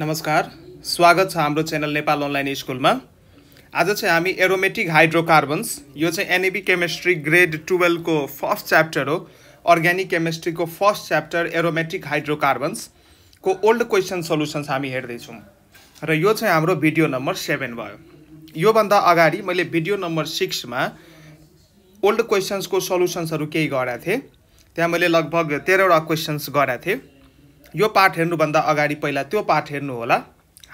नमस्कार स्वागत छ हाम्रो च्यानल नेपाल अनलाइन स्कुलमा आज चाहिँ हामी एरोमेटिक हाइड्रोकार्बन्स यो चाहिँ एनएबी केमिस्ट्री ग्रेड टुवेल्भको फर्स्ट च्याप्टर हो अर्ग्यानिक केमिस्ट्रीको फर्स्ट च्याप्टर एरोमेटिक हाइड्रोकार्बन्सको ओल्ड क्वेसन सल्युसन्स हामी हेर्दैछौँ र यो चाहिँ हाम्रो भिडियो नम्बर सेभेन भयो योभन्दा अगाडि मैले भिडियो नम्बर सिक्समा ओल्ड क्वेसन्सको सल्युसन्सहरू केही गराएको थिएँ त्यहाँ मैले लगभग तेह्रवटा क्वेसन्स गराएको थिएँ यो पाठ हेर्नुभन्दा अगाडि पहिला त्यो पाठ हेर्नु होला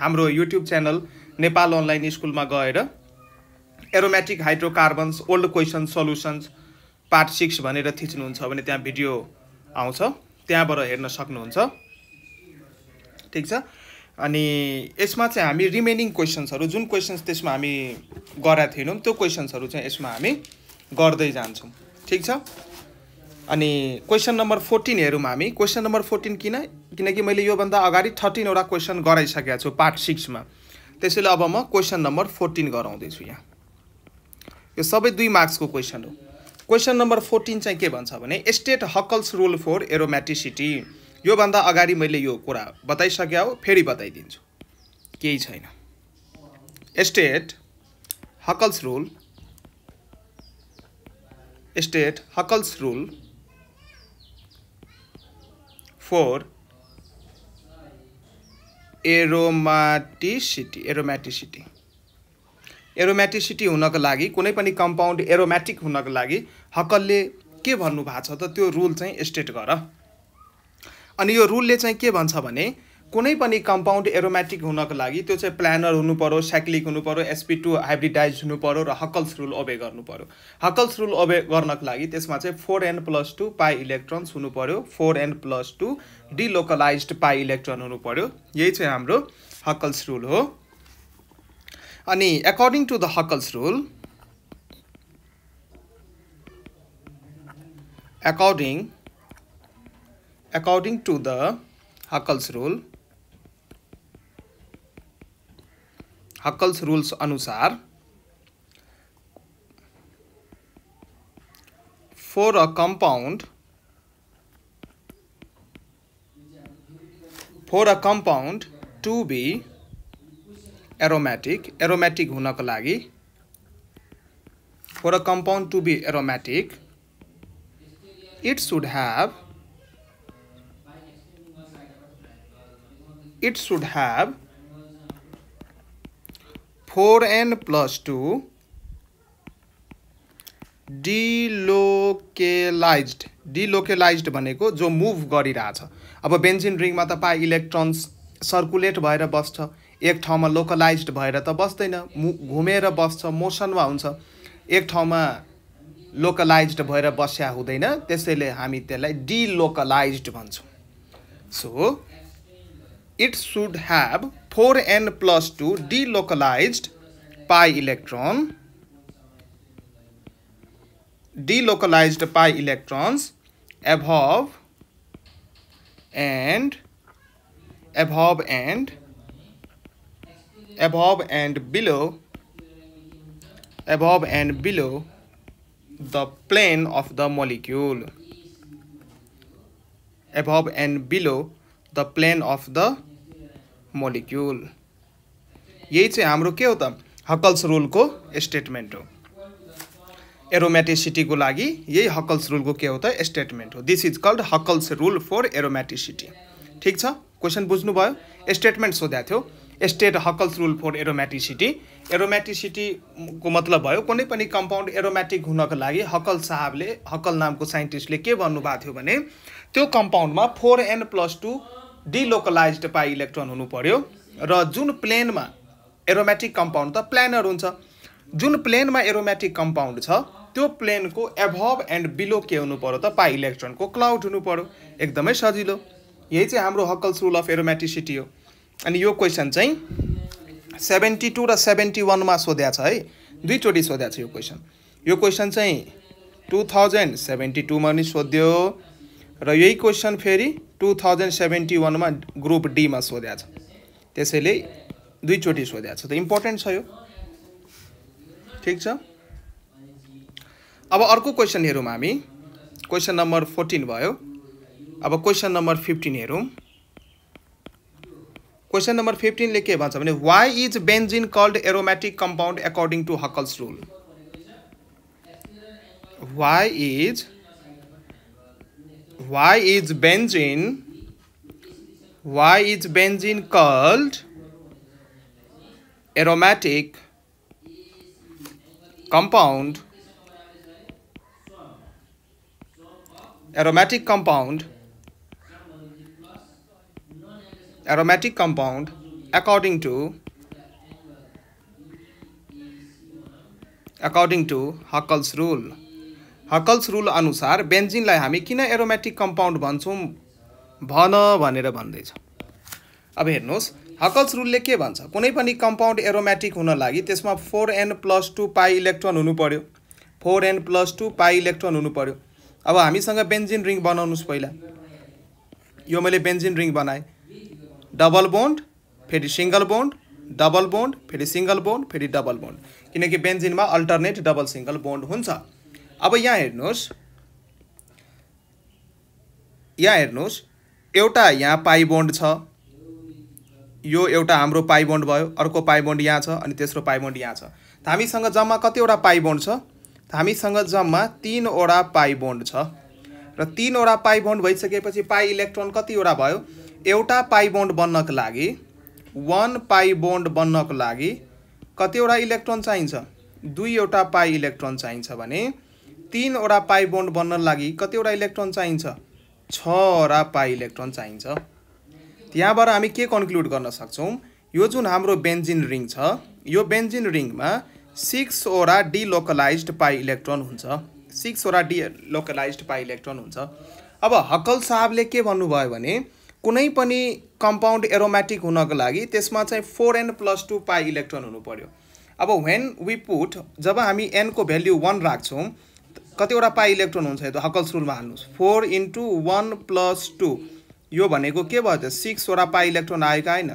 हाम्रो युट्युब च्यानल नेपाल अनलाइन स्कुलमा गएर aromatic hydrocarbons old question solutions part six भनेर थिच्नुहुन्छ भने त्यहाँ भिडियो आउँछ त्यहाँबाट हेर्न सक्नुहुन्छ ठिक छ अनि यसमा चाहिँ हामी रिमेनिङ क्वेसन्सहरू जुन क्वेसन्स त्यसमा हामी गराएको थिएनौँ त्यो क्वेसन्सहरू चाहिँ यसमा हामी गर्दै जान्छौँ ठिक छ अनि क्वेसन नम्बर फोर्टिन हेरौँ हामी क्वेसन नम्बर फोर्टिन किन किनकि मैले योभन्दा अगाडि थर्टिनवटा क्वेसन गराइसकेको छु पार्ट सिक्समा त्यसैले अब म क्वेसन नम्बर फोर्टिन गराउँदैछु यहाँ यो सबै दुई मार्क्सको क्वेसन हो क्वेसन नम्बर फोर्टिन चाहिँ के भन्छ भने state Huckel's rule for aromaticity योभन्दा अगाडि मैले यो कुरा बताइसके हो फेरि बताइदिन्छु केही छैन state Huckel's rule state Huckel's rule for aromaticity aromaticity aromaticity हुनको लागि कुनै पनि कम्पाउन्ड एरोमेटिक हुनको लागि हकलले के भन्नुभएको छ त त्यो रुल चाहिँ स्टेट गर अनि यो रुलले चाहिँ के भन्छ भने कुनै पनि कम्पाउन्ड एरोमेटिक हुनको लागि त्यो चाहिँ प्लानर हुनु पऱ्यो साइक्लिक हुनु पऱ्यो एसपी टू हाइब्रिडाइज हुनु पऱ्यो र हकल्स रुल ओबे गर्नु पऱ्यो हकल्स रुल ओबे गर्नको लागि त्यसमा चाहिँ four n plus two pi electrons हुनु पऱ्यो four n plus two delocalise pi electron हुनु पऱ्यो यही चाहिँ हाम्रो हकल्स रुल हो अनि according to the Huckel's rule according according to the Huckel's rule Huckel's rules अनुसार for a compound for a compound to be aromatic aromatic होना का for a compound to be aromatic it should have it should have four n plus two डिलोकेलाइज delocalise भनेको जो move गरिरहेछ अब benzene रिङमा त पाए electrons circulate भएर बस्छ एक ठाउँमा लोकलाइज भएर त बस्दैन मु घुमेर बस्छ मोसनमा हुन्छ एक ठाउँमा लोकलाइज भएर बस्या हुँदैन त्यसैले हामी त्यसलाई डिलोकलाइज भन्छौँ so it should have 4n plus 2 delocalized pi electron delocalized pi electrons above and above and above and below above and below the plane of the molecule above and below the plane of the molecule यही चाहिँ हाम्रो के हो त Huckel's रुलको statement हो एरोमेटिसिटीको लागि यही Huckel's रुलको के हो त स्टेटमेन्ट हो this is called Huckel's rule for aromaticity ठिक छ क्वेसन बुझ्नुभयो स्टेटमेन्ट सोध्याएको थियो state Huckel's rule for aromaticity एरोमेटिसिटीको मतलब भयो कुनै पनि कम्पाउन्ड एरोमेटिक हुनको लागि हकल साहबले हकल नामको साइन्टिस्टले के भन्नुभएको थियो भने त्यो कम्पाउन्डमा four n plus two delocalise pi electron हुनु पर्यो र जुन प्लेनमा एरोमेटिक कम्पाउन्ड त प्लानर हुन्छ जुन प्लेनमा एरोमेटिक कम्पाउन्ड छ त्यो प्लेनको एभभ एन्ड बिलो के हुनु पर्यो त पाइ इलेक्ट्रोनको क्लाउड हुनु पर्यो एकदमै सजिलो यही चाहिँ हाम्रो हकल्स रुल अफ एरोमेटिसिटी हो अनि यो क्वेसन चाहिँ सेभेन्टी टू र सेभेन्टी वानमा सोध्या छ है दुईचोटि सोध्या छ यो क्वेसन यो क्वेसन चाहिँ टु थाउजन्ड सेभेन्टी टूमा नि सोध्यो र यही क्वेसन फेरि टु थाउजन्ड सेभेन्टी वानमा ग्रुप डीमा सोध्या छ त्यसैले दुईचोटि सोध्या छ त इम्पोर्टेन्ट छ यो ठिक छ अब अर्को क्वेसन हेरौँ हामी क्वेसन नम्बर फोर्टिन भयो अब क्वेसन नम्बर फिफ्टिन हेरौँ क्वेसन नम्बर फिफ्टिनले के भन्छ भने why is benzene called aromatic compound according to Huckel's rule why is why is benzene why is benzene called aromatic compound aromatic compound aromatic compound according to according to Huckel's rule Huckel's rule अनुसार बेन्जिनलाई हामी किन aromatic compound भन्छौँ भन भनेर भन्दैछ अब हेर्नुहोस् हकल्स रुलले के भन्छ कुनै पनि कम्पाउन्ड एरोमेटिक हुन लागि त्यसमा four n plus two pi electron हुनु पर्यो four n plus two pi electron हुनु पर्यो अब हामीसँग बेन्जिन रिङ बनाउनुहोस् पहिला यो मैले बेन्जिन रिङ बनाएँ डबल बोन्ड फेरि सिङ्गल बोन्ड डबल बोन्ड फेरि सिङ्गल बोन्ड फेरि डबल बोन्ड किनकि बेन्जिनमा अल्टरनेट डबल सिङ्गल बोन्ड हुन्छ अब यहाँ हेर्नुहोस् यहाँ हेर्नुहोस् एउटा यहाँ पाइबोन्ड छ यो एउटा हाम्रो पाइबोन्ड भयो अर्को पाइबोन्ड यहाँ छ अनि तेस्रो पाइबोन्ड यहाँ छ हामीसँग जम्मा कतिवटा पाइबोन्ड छ हामीसँग जम्मा तिनवटा पाइबोन्ड छ र तिनवटा पाइबोन्ड भइसकेपछि पाइ इलेक्ट्रोन कतिवटा भयो एउटा पाइबोन्ड बन्नको लागि वान पाइबोन्ड बन्नको लागि कतिवटा इलेक्ट्रोन चाहिन्छ दुईवटा पाइ इलेक्ट्रोन चाहिन्छ भने तिनवटा पाइ बोन्ड बन्न लागि कतिवटा इलेक्ट्रोन चाहिन्छ छवटा पाइ इलेक्ट्रोन चाहिन्छ त्यहाँबाट हामी के कन्क्लुड गर्न सक्छौँ यो जुन हाम्रो बेन्जिन रिङ छ यो बेन्जिन रिङमा सिक्सवटा डिलोकलाइज पाइ इलेक्ट्रोन हुन्छ सिक्सवटा डिलोकलाइज पाइ इलेक्ट्रोन हुन्छ अब हक्कल साहबले के भन्नुभयो भने कुनै पनि कम्पाउन्ड एरोमेटिक हुनको लागि त्यसमा चाहिँ four n plus two pi electron हुनु पऱ्यो अब वेन वी पुट जब हामी एनको भेल्यु वान राख्छौँ कतिवटा पाई इलेक्ट्रोन हुन्छ यो हकल्स रुलमा हाल्नुहोस् four into one plus two यो भनेको के भयो त सिक्सवटा पाई इलेक्ट्रोन आएको होइन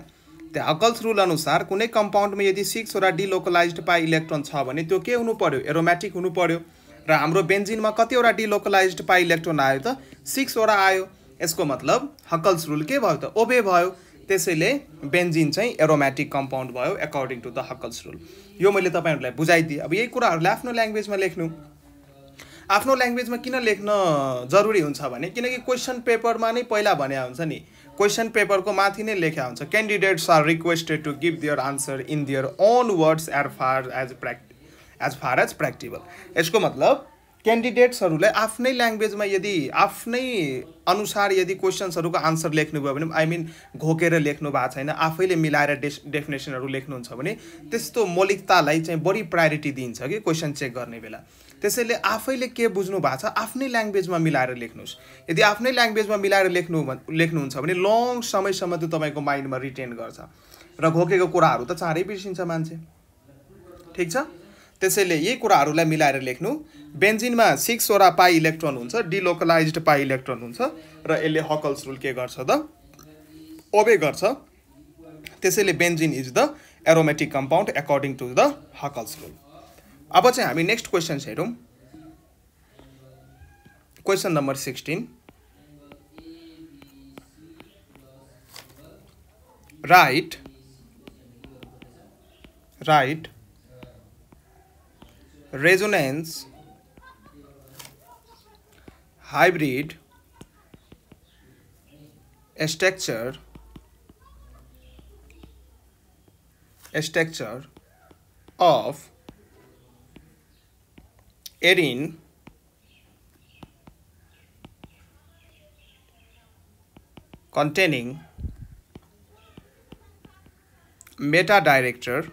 त्यो हकल्स रुल अनुसार कुनै कम्पाउन्डमा यदि सिक्सवटा डिलोकलाइज पाई इलेक्ट्रोन छ भने त्यो के हुनु पऱ्यो एरोमेटिक हुनु पऱ्यो र हाम्रो बेन्जिनमा कतिवटा डिलोकलाइज पाई इलेक्ट्रोन आयो त सिक्सवटा आयो यसको मतलब हकल्स रुल के भयो त ओबे भयो त्यसैले बेन्जिन चाहिँ एरोमेटिक कम्पाउन्ड भयो according to the Huckel's rule यो मैले तपाईँहरूलाई बुझाइदिएँ अब यही कुराहरूलाई आफ्नो ल्याङ्ग्वेजमा लेख्नु आफ्नो ल्याङ्ग्वेजमा किन लेख्न जरुरी हुन्छ भने किनकि क्वेसन पेपरमा नै पहिला भने हुन्छ नि क्वेसन पेपरको माथि नै लेख्या हुन्छ candidates are requested to give their answer in their own words as far as practi as far as practicable यसको मतलब क्यान्डिडेट्सहरूलाई आफ्नै ल्याङ्ग्वेजमा यदि आफ्नै अनुसार यदि क्वेसन्सहरूको आन्सर लेख्नुभयो भने आई मिन घोकेर लेख्नु भएको छैन आफैले मिलाएर डेस डेफिनेसनहरू लेख्नुहुन्छ भने त्यस्तो मौलिकतालाई चाहिँ बढी प्रायोरिटी दिइन्छ कि क्वेसन चेक गर्ने बेला त्यसैले आफैले के बुझ्नु भएको छ आफ्नै ल्याङ्ग्वेजमा मिलाएर लेख्नुहोस् यदि आफ्नै ल्याङ्ग्वेजमा मिलाएर लेख्नु लेख्नुहुन्छ भने लङ समयसम्म त्यो तपाईँको माइन्डमा रिटेन गर्छ र घोकेको कुराहरू त चाँडै बिर्सिन्छ मान्छे ठिक छ त्यसैले यही कुराहरूलाई मिलाएर लेख्नु बेन्जिनमा सिक्सवटा पाइ इलेक्ट्रोन हुन्छ डिलोकलाइज पाइ इलेक्ट्रोन हुन्छ र यसले हकल्स रुल के गर्छ त ओबे गर्छ त्यसैले benzene is the aromatic compound according to the Huckel's rule अब चाहिँ हामी नेक्स्ट क्वेसन हेरौँ question number sixteen right right resonance hybrid structure structure of erin containing meta director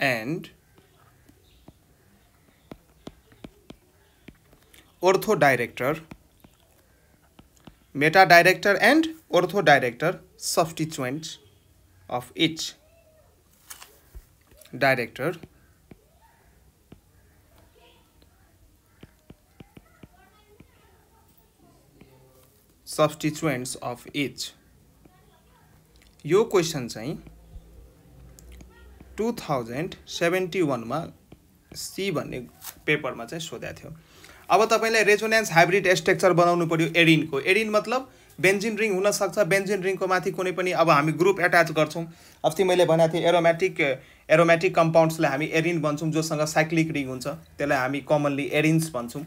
and ortho director meta director and ortho director substituents of each director substituents of each यो क्वेसन चाहिँ two thousand seventy वानमा C भन्ने पेपरमा चाहिँ सोधेको थियो अब तपाईँलाई रेजोनेन्स हाइब्रिड स्ट्रक्चर बनाउनु पऱ्यो एडिनको एडिन मतलब बेन्जिन रिङ हुनसक्छ बेन्जिन रिङको माथि कुनै पनि अब हामी ग्रुप एट्याच गर्छौँ अस्ति मैले भनेको थिएँ एरोमेटिक एरोमेटिक कम्पाउन्ड्सलाई हामी एरिन भन्छौँ जोसँग साइक्लिक रिङ हुन्छ त्यसलाई हामी कमनली एरिन्स भन्छौँ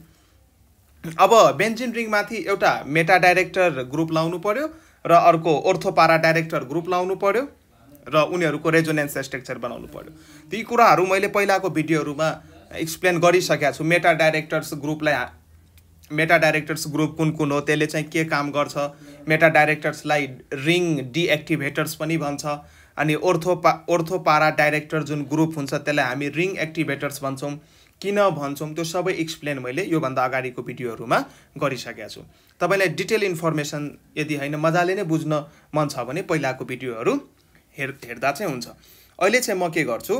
अब बेन्जिन रिङमाथि एउटा मेटा डाइरेक्टर ग्रुप लाउनु पर्यो र अर्को ओर्थोपारा डाइरेक्टर ग्रुप लाउनु पर्यो र उनीहरूको रेजोनेन्स स्ट्रक्चर बनाउनु पर्यो ती कुराहरू मैले पहिलाको भिडियोहरूमा एक्सप्लेन गरिसकेको छु मेटा डाइरेक्टर्स ग्रुपलाई मेटा डाइरेक्टर्स ग्रुप कुन कुन हो त्यसले चाहिँ के काम गर्छ मेटा डाइरेक्टर्सलाई रिङ डिएक्टिभेटर्स पनि भन्छ अनि ओर्थोपा ओर्थोपारा डाइरेक्टर जुन ग्रुप हुन्छ त्यसलाई हामी रिङ एक्टिभेटर्स भन्छौँ किन भन्छौँ त्यो सबै एक्सप्लेन मैले योभन्दा अगाडिको भिडियोहरूमा गरिसकेको छु तपाईँलाई डिटेल इन्फर्मेसन यदि होइन मजाले नै बुझ्न मन छ भने पहिलाको भिडियोहरू हेर् हेर्दा चाहिँ हुन्छ अहिले चाहिँ म के गर्छु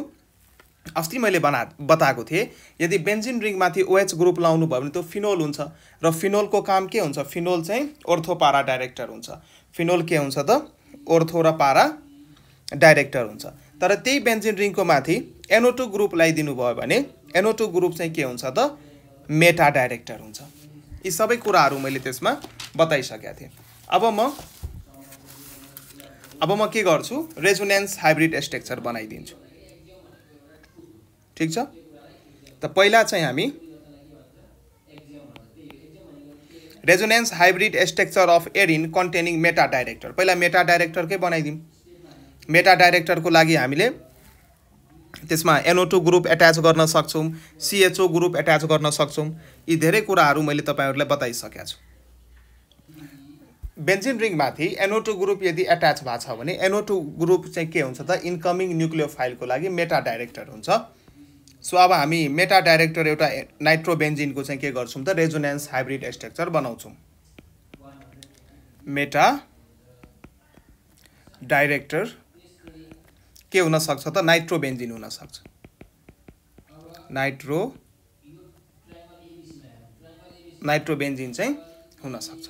अस्ति मैले बना बताएको थिएँ यदि बेन्जिन रिङमाथि ओएच ग्रुप लाउनु भयो भने त्यो फिनोल हुन्छ र फिनोलको काम के हुन्छ फिनोल चाहिँ ओर्थो पारा डाइरेक्टर हुन्छ फिनोल के हुन्छ त ओर्थो र पारा डाइरेक्टर हुन्छ तर त्यही बेन्जिन रिङको माथि एनओटो ग्रुप लगाइदिनु भयो भने टू ग्रुप चाहिँ के हुन्छ त मेटा डाइरेक्टर हुन्छ यी सबै कुराहरू मैले त्यसमा बताइसकेको थिएँ अब म अब म के गर्छु रेजुनेन्स हाइब्रिड स्ट्रक्चर बनाइदिन्छु ठिक छ त पहिला चाहिँ हामी resonance hybrid structure of arene containing meta director पहिला मेटा डाइरेक्टरकै बनाइदिउँ मेटा डाइरेक्टरको लागि हामीले त्यसमा एनओटो ग्रुप एट्याच गर्न सक्छौँ सिएचओ ग्रुप एट्याच गर्न सक्छौँ यी धेरै कुराहरू मैले तपाईँहरूलाई बताइसकेको छु बेन्जिन रिङमाथि एनओटो ग्रुप यदि एट्याच भएको छ भने एनओटो ग्रुप चाहिँ के हुन्छ त इन्कमिङ न्युक्लियो फाइलको लागि मेटा डाइरेक्टर हुन्छ सो अब हामी मेटा डाइरेक्टर एउटा नाइट्रो नाइट्रोबेन्जिनको चाहिँ के गर्छौँ त रेजोनेन्स हाइब्रिड स्ट्रक्चर बनाउँछौँ मेटा डाइरेक्टर के हुनसक्छ त नाइट्रोबेन्जिन हुनसक्छ नाइट्रो नाइट्रोबेन्जिन चाहिँ हुनसक्छ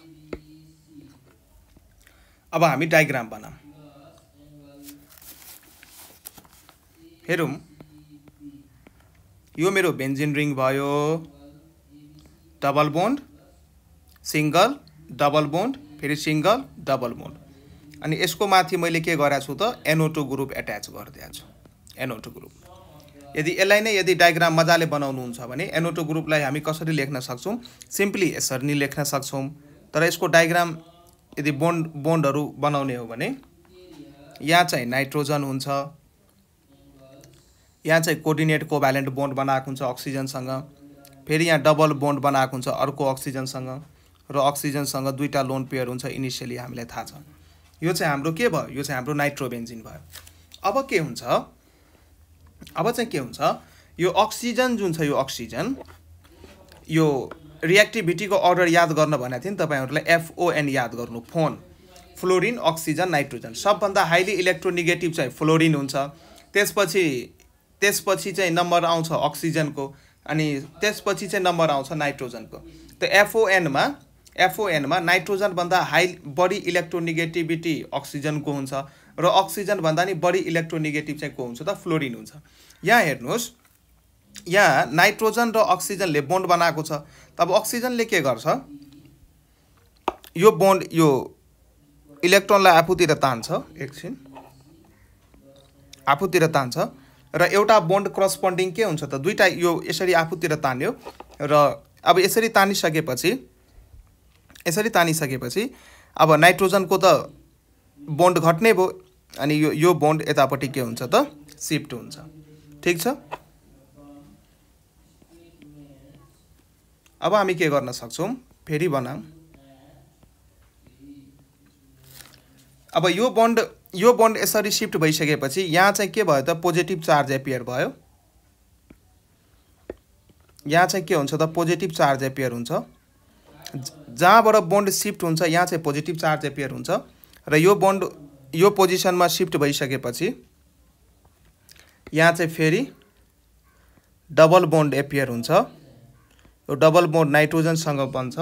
अब हामी डायग्राम बनाऊँ हेरौँ यो मेरो बेन्जिन रिङ भयो double bond single double bond फेरि सिङ्गल डबल बोन्ड अनि यसको माथि मैले के गराएको छु त एनोटो ग्रुप एट्याच गरिदिएको छु एनोटो ग्रुप यदि यसलाई नै यदि डायग्राम मजाले बनाउनुहुन्छ भने एनोटो ग्रुपलाई हामी कसरी लेख्न सक्छौँ सिम्पली यसरी नै लेख्न सक्छौँ तर यसको डायग्राम यदि बोन्ड बोन्डहरू बनाउने हो भने यहाँ चाहिँ नाइट्रोजन हुन्छ यहाँ चाहिँ कोर्डिनेट कोभ्यालेन्ट बोन्ड बनाएको हुन्छ अक्सिजनसँग फेरि यहाँ डबल बोन्ड बनाएको हुन्छ अर्को अक्सिजनसँग र अक्सिजनसँग दुईवटा लोन पेयर हुन्छ इनिसियली हामीलाई थाहा छ यो चाहिँ हाम्रो के भयो यो चाहिँ हाम्रो नाइट्रोबेन्जिन भयो अब के हुन्छ अब चाहिँ के हुन्छ यो अक्सिजन जुन छ यो अक्सिजन यो रियाक्टिभिटीको अर्डर याद गर्न भनेको थिएँ नि तपाईँहरूलाई एफओएन याद गर्नु फोन फ्लोरिन अक्सिजन नाइट्रोजन सबभन्दा हाइली इलेक्ट्रोनेगेटिभ चाहिँ फ्लोरिन हुन्छ त्यसपछि त्यसपछि चाहिँ नम्बर आउँछ अक्सिजनको अनि त्यसपछि चाहिँ नम्बर आउँछ नाइट्रोजनको त एफओएनमा एफओएनमा नाइट्रोजनभन्दा हाई बढी इलेक्ट्रोनिगेटिभिटी अक्सिजनको हुन्छ र अक्सिजनभन्दा नि बढी इलेक्ट्रोनिगेटिभ चाहिँ को हुन्छ त फ्लोरिन हुन्छ यहाँ हेर्नुहोस् यहाँ नाइट्रोजन र अक्सिजनले बोन्ड बनाएको छ त अब अक्सिजनले के गर्छ यो बोन्ड यो इलेक्ट्रोनलाई आफूतिर तान्छ एकछिन आफूतिर तान्छ र एउटा बोन्ड क्रसपन्डिङ के हुन्छ त दुईवटा यो यसरी आफूतिर तान्यो र अब यसरी तानिसकेपछि यसरी तानिसकेपछि अब नाइट्रोजनको त बोन्ड घट्ने भयो अनि यो यो बोन्ड यतापट्टि के हुन्छ त सिफ्ट हुन्छ ठिक छ अब हामी के गर्न सक्छौँ फेरि बनाऊ अब यो बन्ड यो बन्ड यसरी सिफ्ट भइसकेपछि यहाँ चाहिँ के भयो त पोजिटिभ चार्ज एपियर भयो यहाँ चाहिँ के हुन्छ त पोजिटिभ चार्ज एपियर हुन्छ जहाँबाट बन्ड सिफ्ट हुन्छ यहाँ चाहिँ पोजिटिभ चार्ज एपियर हुन्छ र यो बन्ड यो पोजिसनमा सिफ्ट भइसकेपछि यहाँ चाहिँ फेरि डबल बोन्ड एपियर हुन्छ यो डबल बोन्ड नाइट्रोजनसँग बन्छ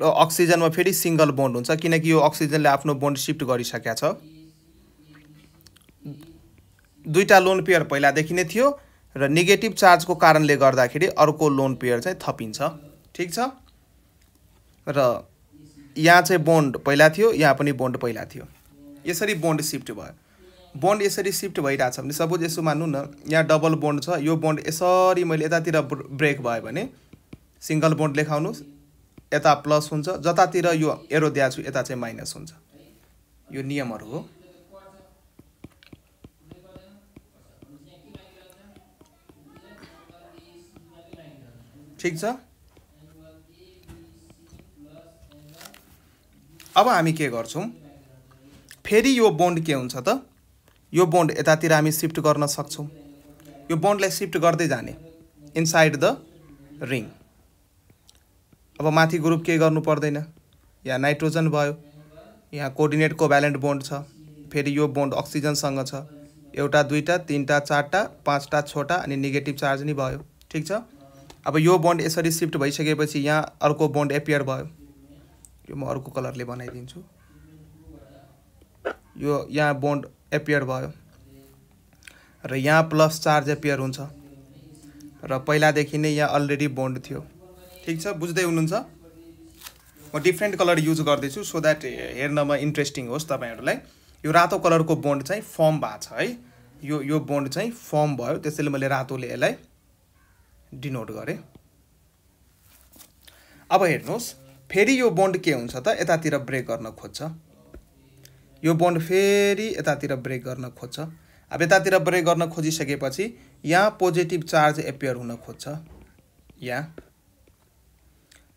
र अक्सिजनमा फेरि सिङ्गल बोन्ड हुन्छ किनकि यो अक्सिजनले आफ्नो बोन्ड सिफ्ट गरिसकेका छ दुईवटा लोन पेयर पहिलादेखि नै थियो र नेगेटिभ चार्जको कारणले गर्दाखेरि अर्को लोन पेयर चाहिँ थपिन्छ ठिक छ र यहाँ चाहिँ बोन्ड पहिला थियो यहाँ पनि बोन्ड पहिला थियो यसरी बोन्ड सिफ्ट भयो बोन्ड यसरी सिफ्ट भइरहेछ भने सपोज यसो मान्नु न यहाँ डबल बोन्ड छ यो बोन्ड यसरी मैले यतातिर ब्रेक भयो भने सिङ्गल बोन्ड लेखाउनुहोस् यता प्लस हुन्छ जतातिर यो एरो छु यता चाहिँ माइनस हुन्छ यो नियमहरू हो ठिक छ अब हामी के गर्छौँ फेरि यो बोन्ड के हुन्छ त यो बोन्ड यतातिर हामी सिफ्ट गर्न सक्छौँ यो बोन्डलाई सिफ्ट गर्दै जाने इनसाइड द रिङ अब माथि ग्रुप के गर्नु पर्दैन यहाँ नाइट्रोजन भयो यहाँ कोर्डिनेट ब्यालेन्ट बोन्ड छ फेरि यो बोन्ड अक्सिजनसँग छ एउटा दुईवटा तिनवटा चारवटा पाँचवटा छोटा अनि नेगेटिभ चार्ज नै भयो ठिक छ अब यो बोन्ड यसरी सिफ्ट भइसकेपछि यहाँ अर्को बोन्ड एपियर भयो यो म अर्को कलरले बनाइदिन्छु यो यहाँ बोन्ड एपियर भयो र यहाँ प्लस चार्ज एपियर हुन्छ र पहिलादेखि नै यहाँ अलरेडी बोन्ड थियो ठिक छ बुझ्दै हुनुहुन्छ म डिफ्रेन्ट कलर युज गर्दैछु सो द्याट हेर्नमा इन्ट्रेस्टिङ होस् तपाईँहरूलाई यो रातो कलरको बोन्ड चाहिँ फर्म भएको छ है यो यो बोन्ड चाहिँ फर्म भयो त्यसैले मैले रातोले यसलाई डिनोट गरेँ अब हेर्नुहोस् फेरि यो बोन्ड के हुन्छ त यतातिर ब्रेक गर्न खोज्छ यो बोन्ड फेरि यतातिर ब्रेक गर्न खोज्छ अब यतातिर ब्रेक गर्न खोजिसकेपछि यहाँ पोजिटिभ चार्ज एपियर हुन खोज्छ यहाँ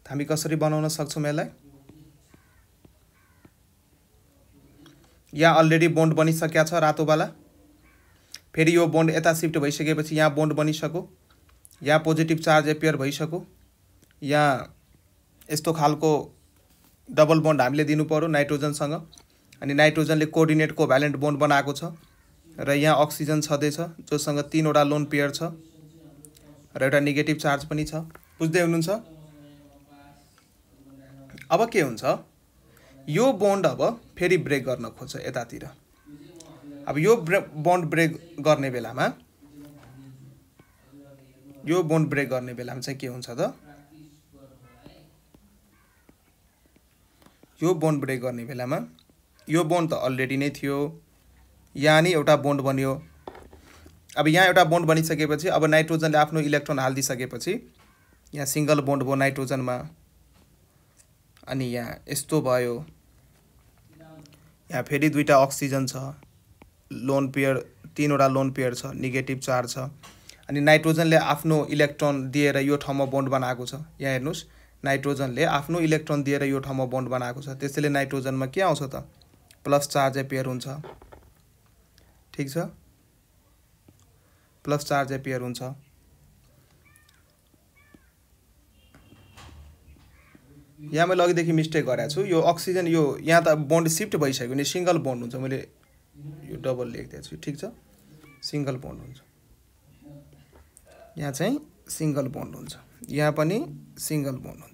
हामी कसरी बनाउन सक्छौँ यसलाई यहाँ अलरेडी बोन्ड बनिसकेको छ रातोवाला फेरि यो बोन्ड यता सिफ्ट भइसकेपछि यहाँ बोन्ड बनिसक्यो यहाँ पोजिटिभ चार्ज एपियर भइसक्यो यहाँ यस्तो खालको डबल बोन्ड हामीले दिनु पऱ्यो नाइट्रोजनसँग अनि नाइट्रोजनले कोअर्डिनेट भ्यालेन्ट बोन्ड बनाएको छ र यहाँ अक्सिजन छँदैछ जोसँग तिनवटा लोन पेयर छ र एउटा नेगेटिभ चार्ज पनि छ बुझ्दै हुनुहुन्छ अब के हुन्छ यो बोन्ड अब फेरि ब्रेक गर्न खोज्छ यतातिर अब यो ब्रे बोन्ड ब्रेक गर्ने बेलामा यो बोन्ड ब्रेक गर्ने बेलामा चाहिँ के हुन्छ त यो बोन्ड ब्रेक गर्ने बेलामा यो बोन्ड त अलरेडी नै थियो यहाँ नै एउटा बोन्ड बन्यो अब यहाँ एउटा बोन्ड बनिसकेपछि अब नाइट्रोजनले आफ्नो इलेक्ट्रोन हालिदिइसकेपछि यहाँ सिङ्गल बोन्ड भयो नाइट्रोजनमा अनि यहाँ यस्तो भयो यहाँ फेरि दुईवटा अक्सिजन छ लोन पेयर तिनवटा लोन पेयर छ निगेटिभ चार्ज छ अनि नाइट्रोजनले आफ्नो इलेक्ट्रोन दिएर यो ठाउँमा बोन्ड बनाएको छ यहाँ हेर्नुहोस् नाइट्रोजनले आफ्नो इलेक्ट्रोन दिएर यो ठाउँमा बन्ड बनाएको छ त्यसैले नाइट्रोजनमा के आउँछ त प्लस चार्ज एपियर हुन्छ ठिक छ प्लस चार्ज एपियर हुन्छ यहाँ मैले अघिदेखि मिस्टेक गरेको छु यो अक्सिजन यो यहाँ त बन्ड सिफ्ट भइसक्यो भने सिङ्गल बन्ड हुन्छ मैले यो डबल लेखिदिएको छु ठिक छ सिङ्गल बन्ड हुन्छ यहाँ चाहिँ सिङ्गल बन्ड हुन्छ यहाँ पनि सिङ्गल बोन्ड हुन्छ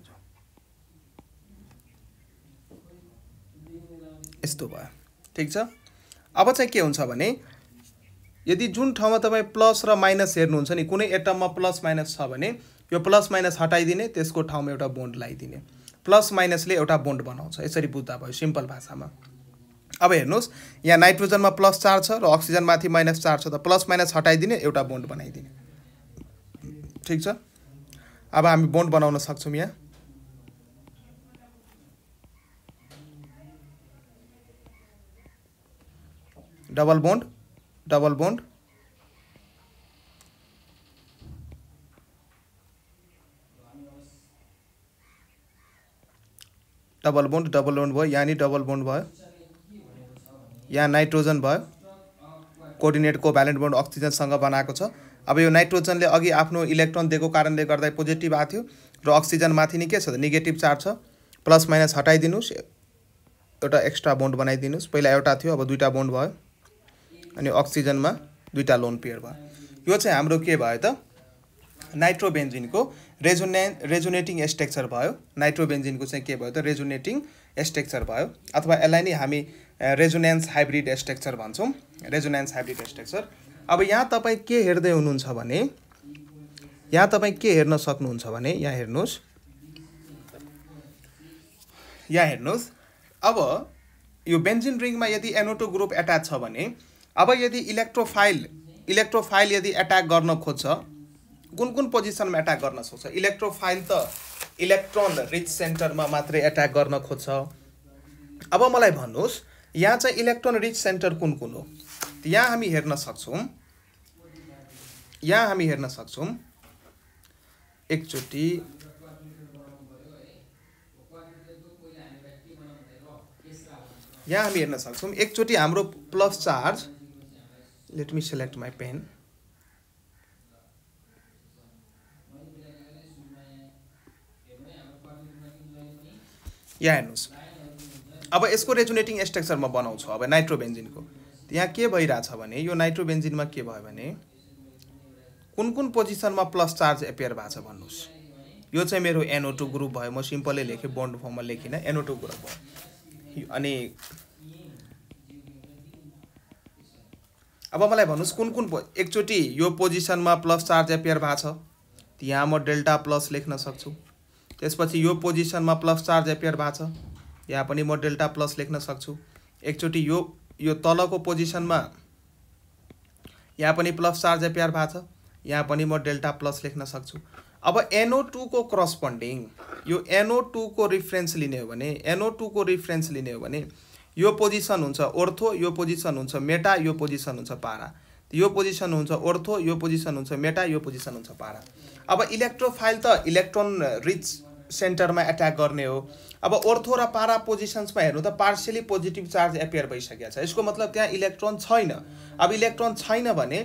यस्तो भयो ठिक छ अब चाहिँ के हुन्छ भने यदि जुन ठाउँमा तपाईँ प्लस र माइनस हेर्नुहुन्छ नि कुनै एटममा प्लस माइनस छ भने यो प्लस माइनस हटाइदिने त्यसको ठाउँमा एउटा बोन्ड लगाइदिने प्लस माइनसले एउटा बोन्ड बनाउँछ यसरी बुझ्दा भयो सिम्पल भाषामा अब हेर्नुहोस् यहाँ नाइट्रोजनमा प्लस चार छ र अक्सिजनमाथि माइनस चार छ त प्लस माइनस हटाइदिने एउटा बोन्ड बनाइदिने ठिक छ अब हामी बोन्ड बनाउन सक्छौँ यहाँ double bond double bond double bond double bond भयो यहाँ नि डबल बोन्ड भयो यहाँ नाइट्रोजन भयो कोअर्डिनेट भ्यालेन्ट बोन्ड अक्सिजनसँग बनाएको छ अब यो नाइट्रोजनले अघि आफ्नो इलेक्ट्रोन दिएको कारणले गर्दा पोजिटिभ आएको थियो र अक्सिजनमाथि नि के छ त नेगेटिभ चार्ज छ प्लस माइनस हटाइदिनुहोस् एउटा एक्स्ट्रा बोन्ड बनाइदिनुहोस् पहिला एउटा थियो अब दुईवटा बोन्ड भयो अनि अक्सिजनमा दुईवटा लोन पेयर भयो यो चाहिँ हाम्रो के भयो त नाइट्रोबेन्जिनको रेजुने रेजुनेटिङ स्ट्रक्चर भयो नाइट्रोबेन्जिनको चाहिँ के भयो त रेजुनेटिङ स्ट्रक्चर भयो अथवा यसलाई नै हामी रेजुनेन्स हाइब्रिड स्ट्रक्चर भन्छौँ रेजुनेन्स हाइब्रिड स्ट्रक्चर अब यहाँ तपाईँ के हेर्दै हुनुहुन्छ भने यहाँ तपाईँ के हेर्न सक्नुहुन्छ भने यहाँ हेर्नुहोस् यहाँ हेर्नुहोस् अब यो बेन्जिन रिङमा यदि एनोटो ग्रुप एट्याच छ भने अब यदि इलेक्ट्रोफाइल इलेक्ट्रोफाइल यदि एट्याक गर्न खोज्छ कुन कुन पोजिसनमा एट्याक गर्न सक्छ इलेक्ट्रोफाइल त इलेक्ट्रोन रिच सेन्टरमा मात्रै एट्याक गर्न खोज्छ अब मलाई भन्नुहोस् यहाँ चाहिँ इलेक्ट्रोन रिच सेन्टर कुन कुन हो यहाँ हामी हेर्न सक्छौँ यहाँ हामी हेर्न सक्छौँ एकचोटि यहाँ हामी हेर्न सक्छौँ एकचोटि हाम्रो plus charge let me select my pen यहाँ हेर्नुहोस् अब यसको रेजुनेटिङ स्ट्रक्चर म बनाउँछु अब नाइट्रोबेन्जिनको यहाँ के भइरहेछ भने यो नाइट्रोबेन्जिनमा के भयो भने कुन कुन पोजिसनमा प्लस चार्ज एपियर भएको छ भन्नुहोस् यो चाहिँ मेरो एनओटु ग्रुप भयो म सिम्पलै लेखेँ बन्ड फर्ममा लेखिनँ एनओटु ग्रुप भयो अनि अब मलाई भन्नुहोस् कुन कुन एकचोटि यो पोजिसनमा प्लस चार्ज एपियर भएको छ यहाँ म डेल्टा प्लस लेख्न सक्छु त्यसपछि यो पोजिसनमा प्लस चार्ज एपियर भएको छ यहाँ पनि म डेल्टा प्लस लेख्न सक्छु एकचोटि यो यो तलको पोजिसनमा यहाँ पनि प्लस चार्ज प्यार भएको छ यहाँ पनि म डेल्टा प्लस लेख्न सक्छु अब एनओ टूको क्रसपन्डिङ यो एनओ टूको रिफरेन्स लिने हो भने एनओ टूको रिफरेन्स लिने हो भने यो पोजिसन हुन्छ ओर्थो यो पोजिसन हुन्छ मेटा यो पोजिसन हुन्छ पारा यो पोजिसन हुन्छ ओर्थो यो पोजिसन हुन्छ मेटा यो पोजिसन हुन्छ पारा अब इलेक्ट्रोफाइल त इलेक्ट्रोन रिच सेन्टरमा एट्याक गर्ने हो अब ओर्थो र पारा पोजिसन्समा हेर्नु त पार्सियली पोजिटिभ चार्ज एपियर भइसकेको छ यसको मतलब त्यहाँ इलेक्ट्रोन छैन अब इलेक्ट्रोन छैन भने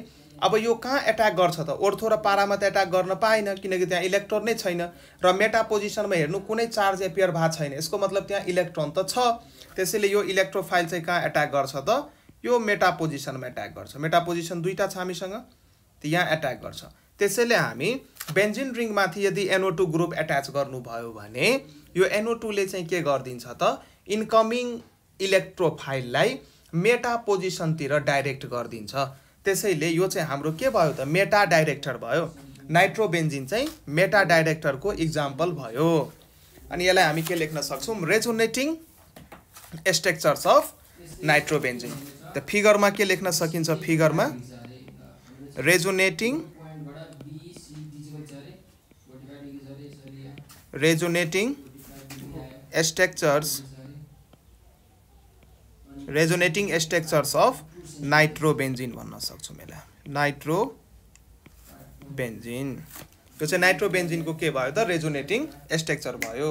अब यो कहाँ एट्याक गर्छ त ओर्थो र पारामा त एट्याक गर्न पाएन किनकि त्यहाँ इलेक्ट्रोन नै छैन र मेटा पोजिसनमा हेर्नु कुनै चार्ज एपियर भएको छैन यसको मतलब त्यहाँ इलेक्ट्रोन त छ त्यसैले यो इलेक्ट्रोफाइल चाहिँ कहाँ एट्याक गर्छ त यो मेटा पोजिसनमा एट्याक गर्छ मेटा पोजिसन दुईवटा छ हामीसँग यहाँ एट्याक गर्छ त्यसैले हामी बेन्जिन रिङमाथि यदि एनओ टू ग्रुप एट्याच गर्नुभयो भने यो एनओ टूले चाहिँ के गरिदिन्छ त इन्कमिङ इलेक्ट्रोफाइललाई मेटा पोजिसनतिर डाइरेक्ट गरिदिन्छ त्यसैले यो चाहिँ हाम्रो के भयो त मेटा डाइरेक्टर भयो नाइट्रोबेन्जिन चाहिँ मेटा डाइरेक्टरको इक्जाम्पल भयो अनि यसलाई हामी के लेख्न सक्छौँ रेजोनेटिङ स्ट्रक्चर्स अफ नाइट्रोबेन्जिन त फिगरमा के लेख्न सकिन्छ फिगरमा resonating resonating structures resonating structures of nitro भन्न सक्छौँ यसलाई नाइट्रो बेन्जिन यो चाहिँ नाइट्रो बेन्जिनको के भयो त रेजोनेटिङ स्ट्रक्चर भयो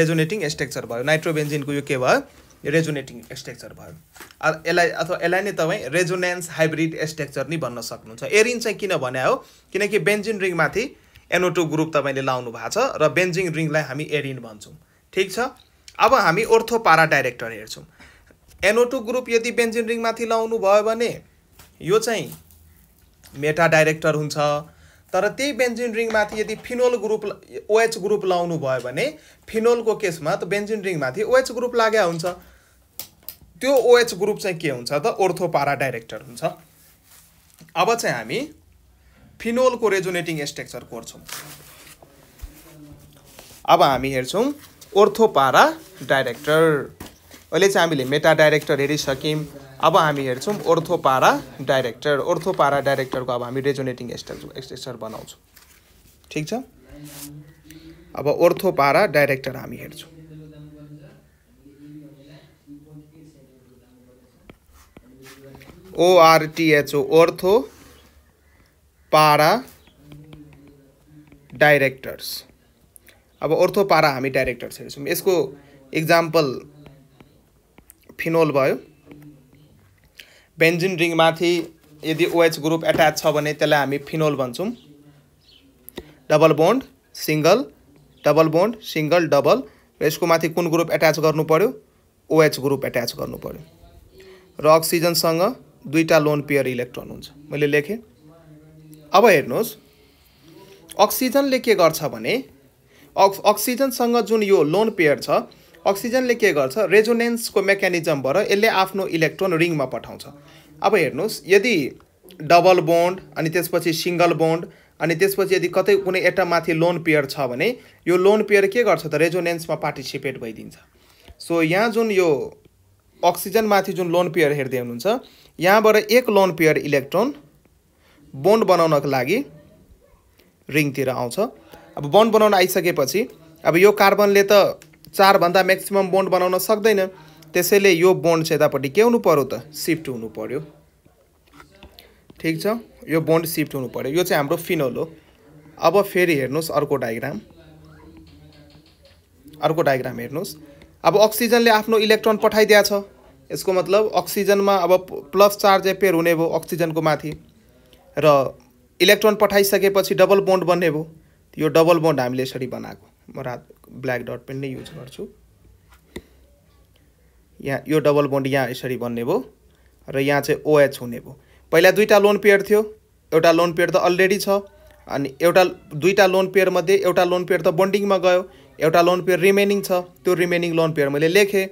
रेजोनेटिङ स्ट्रक्चर भयो नाइट्रो बेन्जिनको यो के भयो रेजोनेटिङ स्ट्रक्चर भयो यसलाई अथवा यसलाई नै तपाईँ रेजोनेन्स हाइब्रिड स्ट्रक्चर नै भन्न सक्नुहुन्छ एरिन चाहिँ किन भने हो किनकि बेन्जिन रिङमाथि एनोटो ग्रुप तपाईँले लाउनु भएको छ र बेन्जिङ रिङलाई हामी एरिन भन्छौँ ठिक छ अब हामी ओर्थो पारा डाइरेक्टर हेर्छौँ एनोटो ग्रुप यदि बेन्जिन रिङमाथि लाउनु भयो भने यो चाहिँ मेटा डाइरेक्टर हुन्छ तर त्यही बेन्जिन रिङमाथि यदि फिनोल ग्रुप ओएच ग्रुप लाउनु भयो भने फिनोलको केसमा त बेन्जिन रिङमाथि ओएच ग्रुप लाग्या हुन्छ त्यो ओएच ग्रुप चाहिँ के हुन्छ त ओर्थो पारा डाइरेक्टर हुन्छ अब चाहिँ हामी फिनोलको रेजोनेटिङ स्ट्रक्चर कोर्छौँ अब हामी हेर्छौँ ओर्थोपारा डाइरेक्टर अहिले चाहिँ हामीले मेटा डाइरेक्टर हेरिसक्यौँ अब हामी हेर्छौँ ओर्थोपारा डाइरेक्टर ओर्थोपारा डाइरेक्टरको अब हामी रेजोनेटिङ स्ट्रक्चर स्ट्रक्चर बनाउँछौँ ठिक छ अब ओर्थोपारा डाइरेक्टर हामी हेर्छौँ ओआरटिएचओ ओर्थो पारा डाइरेक्टर्स अब अर्थो पारा हामी डाइरेक्टर्स हेर्छौँ यसको इक्जाम्पल फिनोल भयो बेन्जिन रिङमाथि यदि ओएच ग्रुप एट्याच छ भने त्यसलाई हामी फिनोल भन्छौँ double bond single double bond single double र यसको माथि कुन ग्रुप एट्याच गर्नु पऱ्यो ओएच ग्रुप एट्याच गर्नु पऱ्यो र अक्सिजनसँग दुईवटा लोन पेयर इलेक्ट्रोन हुन्छ मैले लेखेँ अब हेर्नुहोस् अक्सिजनले के गर्छ भने अक्स अक्सिजनसँग जुन यो लोन पेयर छ अक्सिजनले के गर्छ रेजोनेन्सको मेकानिजमबाट यसले आफ्नो इलेक्ट्रोन रिङमा पठाउँछ अब हेर्नुहोस् यदि डबल बोन्ड अनि त्यसपछि सिङ्गल बोन्ड अनि त्यसपछि यदि कतै कुनै एउटा माथि लोन पेयर छ भने यो लोन पेयर के गर्छ त रेजोनेन्समा पार्टिसिपेट भइदिन्छ सो यहाँ जुन यो अक्सिजनमाथि जुन लोन पेयर हेर्दै हुनुहुन्छ यहाँबाट एक लोन पेयर इलेक्ट्रोन बोन्ड बनाउनको लागि रिङतिर आउँछ अब बोन्ड बनाउन आइसकेपछि अब यो कार्बनले त चारभन्दा म्याक्सिमम् बोन्ड बनाउन सक्दैन त्यसैले यो बोन्ड चाहिँ यतापट्टि के हुनु पऱ्यो त सिफ्ट हुनु पऱ्यो ठिक छ यो बोन्ड सिफ्ट हुनु पऱ्यो यो चाहिँ हाम्रो फिनोल हो अब फेरि हेर्नुहोस् अर्को डायग्राम अर्को डायग्राम हेर्नुहोस् अब अक्सिजनले आफ्नो इलेक्ट्रोन पठाइदिएको छ यसको मतलब अक्सिजनमा अब प्लस चार्ज एपेयर हुने भयो अक्सिजनको माथि र इलेक्ट्रोन पठाइसकेपछि डबल बोन्ड बन्ने भयो यो डबल बोन्ड हामीले यसरी बनाएको म रात ब्ल्याक डट पेन नै युज गर्छु यहाँ यो डबल बोन्ड यहाँ यसरी बन्ने भयो र यहाँ चाहिँ ओएच हुने भयो पहिला दुईवटा लोन पेयर थियो एउटा लोन पेयर त अलरेडी छ अनि एउटा दुईवटा लोन पेयरमध्ये एउटा लोन पेयर त बन्डिङमा गयो एउटा लोन पेयर रिमेनिङ छ त्यो रिमेनिङ लोन पेयर मैले लेखेँ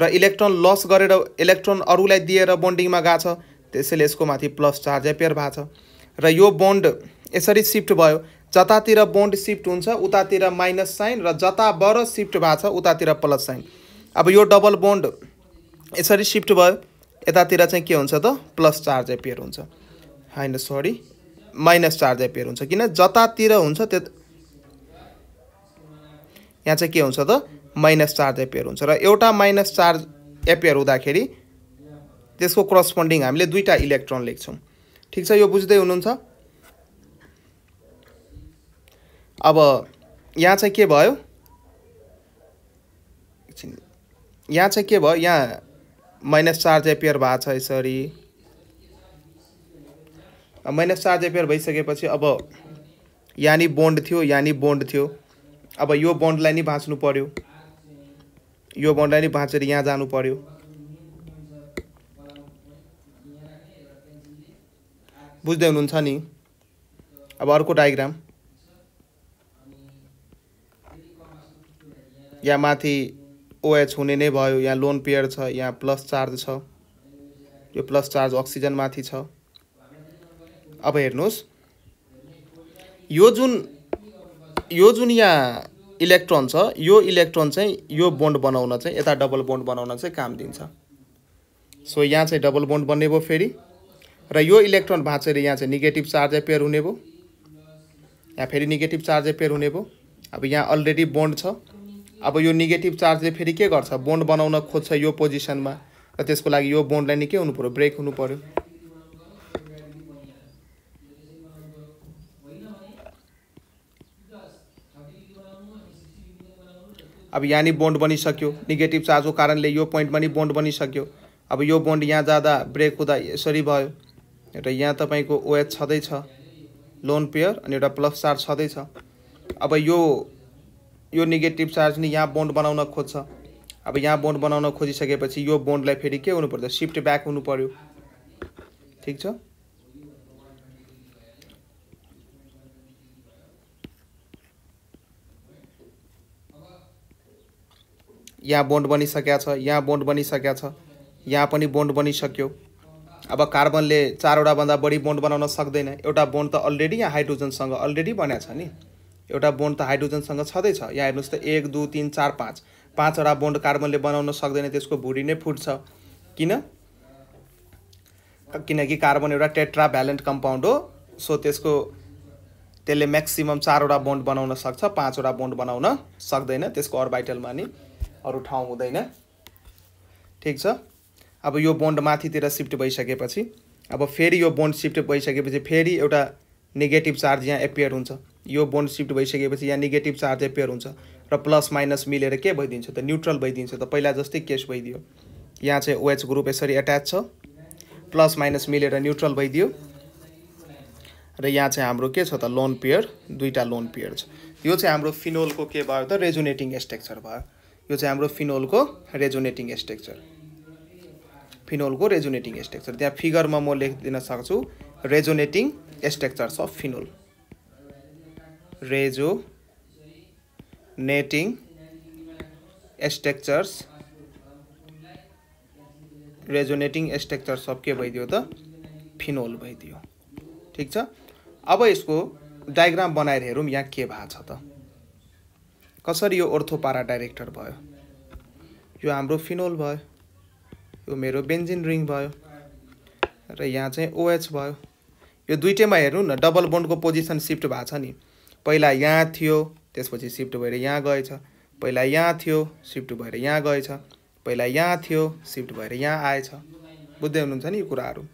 र इलेक्ट्रोन लस गरेर इलेक्ट्रोन अरूलाई दिएर बोन्डिङमा गएको छ त्यसैले यसको माथि प्लस चार्ज एपेयर भएको छ र यो बोन्ड यसरी सिफ्ट भयो जतातिर बोन्ड सिफ्ट हुन्छ उतातिर माइनस साइन र जताबाट सिफ्ट भएको छ उतातिर प्लस साइन अब यो डबल बोन्ड यसरी सिफ्ट भयो यतातिर चाहिँ के हुन्छ त प्लस चार्ज एपियर हुन्छ होइन सरी माइनस चार्ज एपियर हुन्छ किन जतातिर हुन्छ त्यो यहाँ चाहिँ के हुन्छ त माइनस चार्ज एपियर हुन्छ र एउटा माइनस चार्ज एपियर हुँदाखेरि त्यसको क्रसपन्डिङ हामीले दुईवटा इलेक्ट्रोन लेख्छौँ ठिक छ यो बुझ्दै हुनुहुन्छ अब यहाँ चाहिँ के भयो यहाँ चाहिँ के भयो यहाँ माइनस चार्ज एपियर भएको छ यसरी माइनस चार्ज एपियर भइसकेपछि अब यहाँ बोन्ड थियो यहाँ बोन्ड थियो अब यो बोन्डलाई नि बाँच्नु पऱ्यो यो बोन्डलाई नि बाँचेर यहाँ जानु पऱ्यो बुझ्दै हुनुहुन्छ नि अब अर्को डायग्राम यहाँ माथि ओएच हुने नै भयो यहाँ लोन पेयर छ यहाँ प्लस चार्ज छ यो प्लस चार्ज अक्सिजन माथि छ अब हेर्नुहोस् यो जुन यो जुन यहाँ इलेक्ट्रोन छ यो इलेक्ट्रोन चाहिँ यो बोन्ड बनाउन चाहिँ यता डबल बोन्ड बनाउन चाहिँ काम दिन्छ सो यहाँ चाहिँ डबल बोन्ड बन्ने भयो फेरि र यो इलेक्ट्रोन भाँचेर यहाँ चाहिँ नेगेटिभ चार्ज पेयर हुने भयो यहाँ फेरि नेगेटिभ चार्ज पेयर हुने भयो अब यहाँ अलरेडी बोन्ड छ अब यो नेगेटिभ चार्जले फेरि के गर्छ बोन्ड बनाउन खोज्छ यो पोजिसनमा र त्यसको लागि यो बोन्डलाई नै के हुनु पऱ्यो ब्रेक हुनु पऱ्यो अब यहाँ नि बोन्ड बनिसक्यो नेगेटिभ चार्जको कारणले यो पोइन्टमा नि बोन्ड बनिसक्यो अब यो बोन्ड यहाँ जाँदा ब्रेक हुँदा यसरी भयो एउटा यहाँ तपाईँको ओएच छँदैछ लोन पेयर अनि एउटा प्लस चार्ज छँदैछ अब यो यो नेगेटिभ चार्ज नि यहाँ बोन्ड बनाउन खोज्छ अब यहाँ बोन्ड बनाउन खोजिसकेपछि यो बोन्डलाई फेरि के हुनुपर्छ पर्छ सिफ्ट ब्याक हुनु पऱ्यो ठिक छ यहाँ बोन्ड बनिसकेका छ यहाँ बोन्ड बनिसकेका छ यहाँ पनि बोन्ड बनिसक्यो अब कार्बनले चारवटा भन्दा बढी बोन्ड बनाउन सक्दैन एउटा बोन्ड त अलरेडी यहाँ हाइड्रोजनसँग अलरेडी बनाएको छ नि एउटा बोन्ड त हाइड्रोजनसँग छँदैछ यहाँ हेर्नुहोस् त एक दुई तिन चार पाँच पाँचवटा बोन्ड कार्बनले बनाउन सक्दैन त्यसको भुडी नै फुट्छ किन किनकि कार्बन एउटा टेट्रा भ्यालेन्ट कम्पाउन्ड हो सो त्यसको त्यसले म्याक्सिमम् चारवटा बोन्ड बनाउन सक्छ पाँचवटा बोन्ड बनाउन सक्दैन त्यसको अर्बाइटलमा नि अरू ठाउँ हुँदैन ठिक छ अब यो बोन्ड माथितिर सिफ्ट भइसकेपछि अब फेरि यो बोन्ड सिफ्ट भइसकेपछि फेरि एउटा नेगेटिभ चार्ज यहाँ एपियर हुन्छ यो बोन्ड सिफ्ट भइसकेपछि यहाँ नेगेटिभ चार्ज एपियर हुन्छ र प्लस माइनस मिलेर के भइदिन्छ त न्युट्रल भइदिन्छ त पहिला जस्तै केस भइदियो यहाँ चाहिँ ओएच OH ग्रुप यसरी एट्याच छ प्लस माइनस मिलेर न्युट्रल भइदियो र यहाँ चाहिँ हाम्रो के छ त लोन पेयर दुईवटा लोन पेयर छ यो चाहिँ हाम्रो फिनोलको के भयो त रेजुनेटिङ स्ट्रक्चर भयो यो चाहिँ हाम्रो फिनोलको रेजुनेटिङ स्ट्रक्चर फिनोलको रेजोनेटिङ स्ट्रक्चर त्यहाँ फिगरमा म लेखिदिन सक्छु resonating structures of phenol resonating structures resonating structures of के भइदियो त फिनोल भइदियो ठिक छ अब यसको डायग्राम बनाएर हेरौँ यहाँ के भएको छ त कसरी यो ओर्थोपारा डाइरेक्टर भयो यो हाम्रो फिनोल भयो यो मेरो बेन्जिन रिङ भयो र यहाँ चाहिँ ओएच भयो यो दुइटैमा हेर्नु न डबल बोन्डको पोजिसन सिफ्ट भएको छ नि पहिला यहाँ थियो त्यसपछि सिफ्ट भएर यहाँ गएछ पहिला यहाँ थियो सिफ्ट भएर यहाँ गएछ पहिला यहाँ थियो सिफ्ट भएर यहाँ आएछ बुझ्दै हुनुहुन्छ नि यो कुराहरू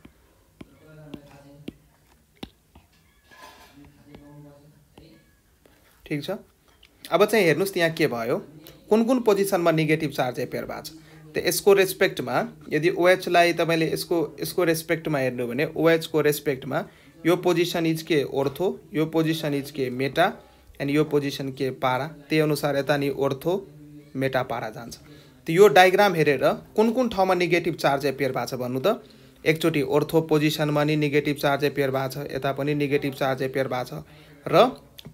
ठिक छ अब चाहिँ हेर्नुहोस् यहाँ के भयो कुन कुन पोजिसनमा नेगेटिभ चार्ज एपेयर भएको छ यसको रेस्पेक्टमा यदि ओएचलाई तपाईँले यसको यसको रेस्पेक्टमा हेर्नु भने ओएचको रेस्पेक्टमा यो पोजिसन इज के ओर्थो यो पोजिसन इज के मेटा एन्ड यो पोजिसन के पारा त्यही अनुसार यता नि ओर्थो मेटा पारा जान्छ त्यो यो डायग्राम हेरेर कुन कुन ठाउँमा नेगेटिभ चार्ज एपियर भएको छ भन्नु त एकचोटि ओर्थो पोजिसनमा नि नेगेटिभ चार्ज एपियर भएको छ यता पनि नेगेटिभ चार्ज एपियर भएको छ र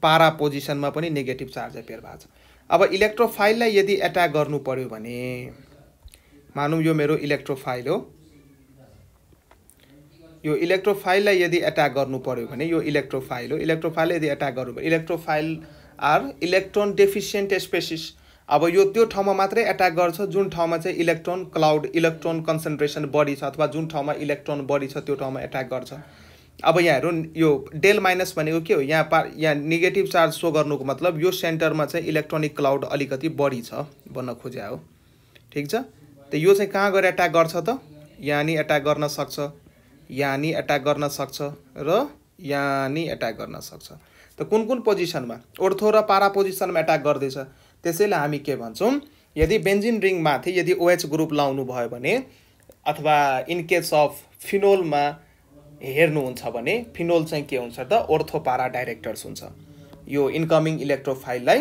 पारा पोजिसनमा पनि नेगेटिभ चार्ज एपियर भएको छ अब इलेक्ट्रोफाइललाई यदि एट्याक गर्नु पऱ्यो भने मानौँ यो मेरो इलेक्ट्रोफाइल हो यो इलेक्ट्रोफाइललाई यदि एट्याक गर्नु पऱ्यो भने यो इलेक्ट्रोफाइल हो इलेक्ट्रोफाइल यदि एट्याक गर्नु पऱ्यो electrophile or electron deficient species अब यो त्यो ठाउँमा मात्रै एट्याक गर्छ जुन ठाउँमा चाहिँ इलेक्ट्रोन क्लाउड इलेक्ट्रोन कन्सन्ट्रेसन बढी छ अथवा जुन ठाउँमा इलेक्ट्रोन बढी छ त्यो ठाउँमा एट्याक गर्छ अब यहाँहरू यो डेल माइनस भनेको के हो यहाँ पा यहाँ नेगेटिभ चार्ज सो गर्नुको मतलब यो सेन्टरमा चाहिँ इलेक्ट्रोनिक क्लाउड अलिकति बढी छ भन्न खोज्या हो ठिक छ त यो चाहिँ कहाँ गएर एट्याक गर्छ त यहाँ नि एट्याक गर्न सक्छ यहाँ नि एट्याक गर्न सक्छ र यहाँ नि एट्याक गर्न सक्छ त कुन कुन पोजिसनमा ओर्थो र पारा पोजिसनमा एट्याक गर्दैछ त्यसैले हामी के भन्छौँ यदि बेन्जिन रिङमाथि यदि ओएच ग्रुप लाउनु भयो भने अथवा इन केस अफ फिनोलमा हेर्नुहुन्छ भने फिनोल चाहिँ के हुन्छ त ओर्थो पारा डाइरेक्टर्स हुन्छ यो इन्कमिङ इलेक्ट्रोफाइललाई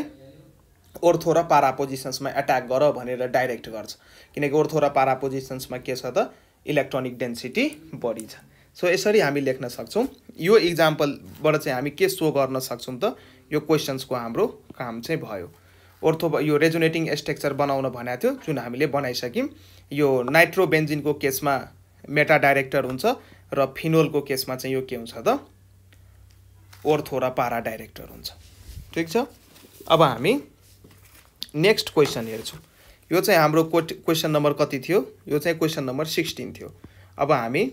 ओर्थो र पारा पोजिसन्समा एट्याक गर भनेर डाइरेक्ट गर्छ किनकि ओर्थो र पारा पोजिसन्समा के छ त इलेक्ट्रोनिक डेन्सिटी बढी छ सो यसरी हामी लेख्न सक्छौँ यो इक्जाम्पलबाट चाहिँ हामी के सो गर्न सक्छौँ त यो क्वेसन्सको हाम्रो काम चाहिँ भयो ओर्थो यो रेजुनेटिङ स्ट्रक्चर बनाउन भनेको थियो जुन हामीले बनाइसक्यौँ यो नाइट्रोबेन्जिनको केसमा मेटा डाइरेक्टर हुन्छ र फिनोलको केसमा चाहिँ यो के हुन्छ त ओर्थो र पारा डाइरेक्टर हुन्छ ठिक छ अब हामी नेक्स्ट क्वेसन हेर्छौँ यो चाहिँ हाम्रो क्वेसन नम्बर कति थियो यो चाहिँ क्वेसन नम्बर सिक्सटिन थियो अब हामी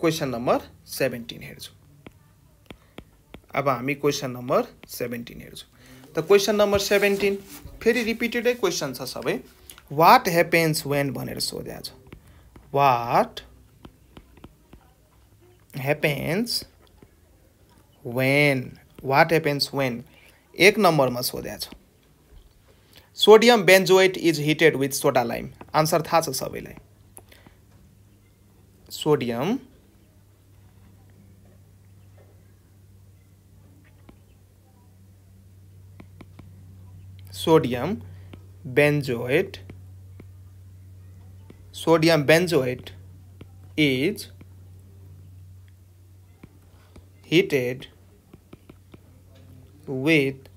क्वेसन नम्बर सेभेन्टिन हेर्छौँ अब हामी क्वेसन नम्बर सेभेन्टिन हेर्छौँ त क्वेसन नम्बर सेभेन्टिन फेरि रिपिटेडै क्वेसन छ सबै वाट हेपेन्स वेन भनेर सोध्या छ what happens when what happens when एक नम्बरमा सोध्या छ sodium benzoate is heated with soda lime answer थाहा छ sodium sodium benzoate sodium benzoate is heated with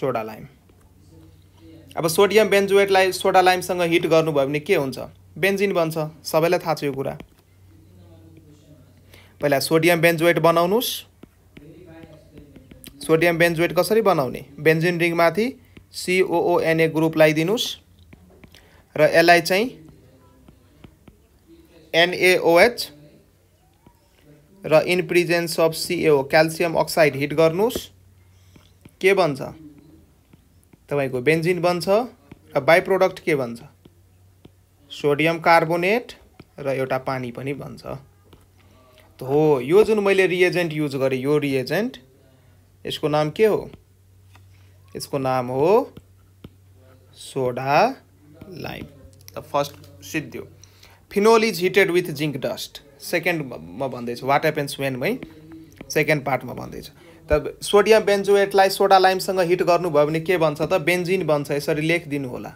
soda lime अब सोडियम बेन्जुएटलाई सोडा लाइमसँग हिट गर्नुभयो भने के हुन्छ बेन्जिन बन्छ सबैलाई थाहा छ यो कुरा पहिला सोडियम बेन्जुएट बनाउनुहोस् सोडियम बेन्जुएट कसरी बनाउने बेन्जिन रिङमाथि सिओओएनए ग्रुप लगाइदिनुहोस् र यसलाई चाहिँ एनएओएच र in presence of C A O calcium oxide heat गर्नुहोस् के भन्छ तपाईँको बेन्जिन बन्छ र बाई प्रोडक्ट के बन्छ सोडियम कार्बोनेट र एउटा पानी पनि बन्छ हो यो जुन मैले रिएजेन्ट युज गरेँ यो रिएजेन्ट यसको नाम के हो यसको नाम हो सोडा लाइम द फर्स्ट सिद्धि phenol is heated with zinc dust सेकेन्डमा भन्दैछु वाट एपेन्स वेन मै सेकेन्ड पार्टमा भन्दैछु त सोडियम बेन्जोएटलाई सोडा लाइमसँग हिट गर्नुभयो भने के भन्छ त बेन्जिन भन्छ यसरी लेखिदिनु होला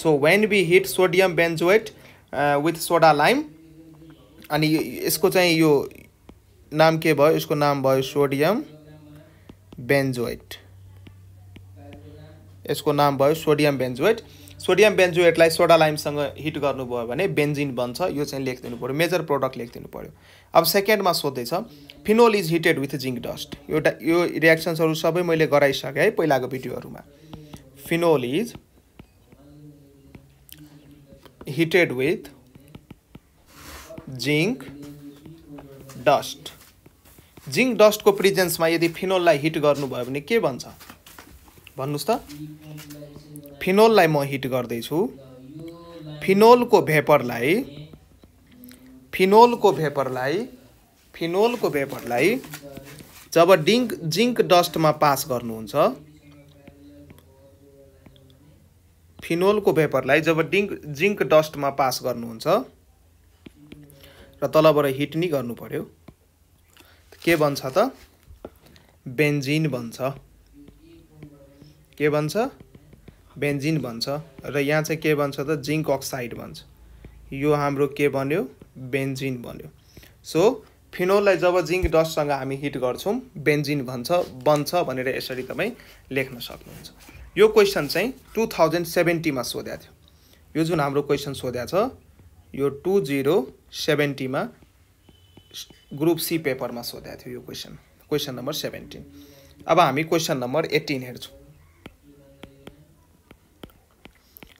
so when we heat sodium benzoate with soda lime अनि यसको चाहिँ यो नाम के भयो यसको नाम भयो सोडियम बेन्जोएट यसको नाम भयो सोडियम बेन्जोएट सोडियम बेन्जुएटलाई सोडा लाइमसँग हिट गर्नुभयो भने बेन्जिन बन्छ यो चाहिँ लेखिदिनु पऱ्यो मेजर प्रोडक्ट लेखिदिनु पऱ्यो अब सेकेन्डमा सोध्दैछ phenol is heated with zinc dust एउटा यो रियाक्सन्सहरू सबै मैले गराइसकेँ है पहिलाको भिडियोहरूमा phenol is heated with zinc dust zinc डस्टको प्रिजेन्समा यदि फिनोललाई हिट गर्नुभयो भने के भन्छ भन्नुहोस् त फिनोललाई म हिट गर्दैछु फिनोलको भेपरलाई फिनोलको भेपरलाई फिनोलको भेपरलाई जब डिङ्क जिङ्क डस्टमा पास गर्नुहुन्छ फिनोलको भेपरलाई जब डिङ्क जिङ्क डस्टमा पास गर्नुहुन्छ र तलबाट हिट नै गर्नु पर्यो के बन्छ त बेन्जिन बन्छ के बन्छ बेन्जिन भन्छ र यहाँ चाहिँ के भन्छ त जिङ्क अक्साइड भन्छ यो हाम्रो के बन्यो बेन्जिन बन्यो सो फिनोललाई जब जिङ्क डस्टसँग हामी हिट गर्छौँ बेन्जिन भन्छ बन्छ भनेर यसरी तपाईँ लेख्न सक्नुहुन्छ यो क्वेसन चाहिँ टु थाउजन्ड सेभेन्टीमा सोध्या थियो यो जुन हाम्रो क्वेसन सोध्या छ यो टु जिरो सेभेन्टीमा ग्रुप सी पेपरमा सोध्या थियो यो क्वेसन क्वेसन नम्बर सेभेन्टिन अब हामी क्वेसन नम्बर एट्टिन हेर्छौँ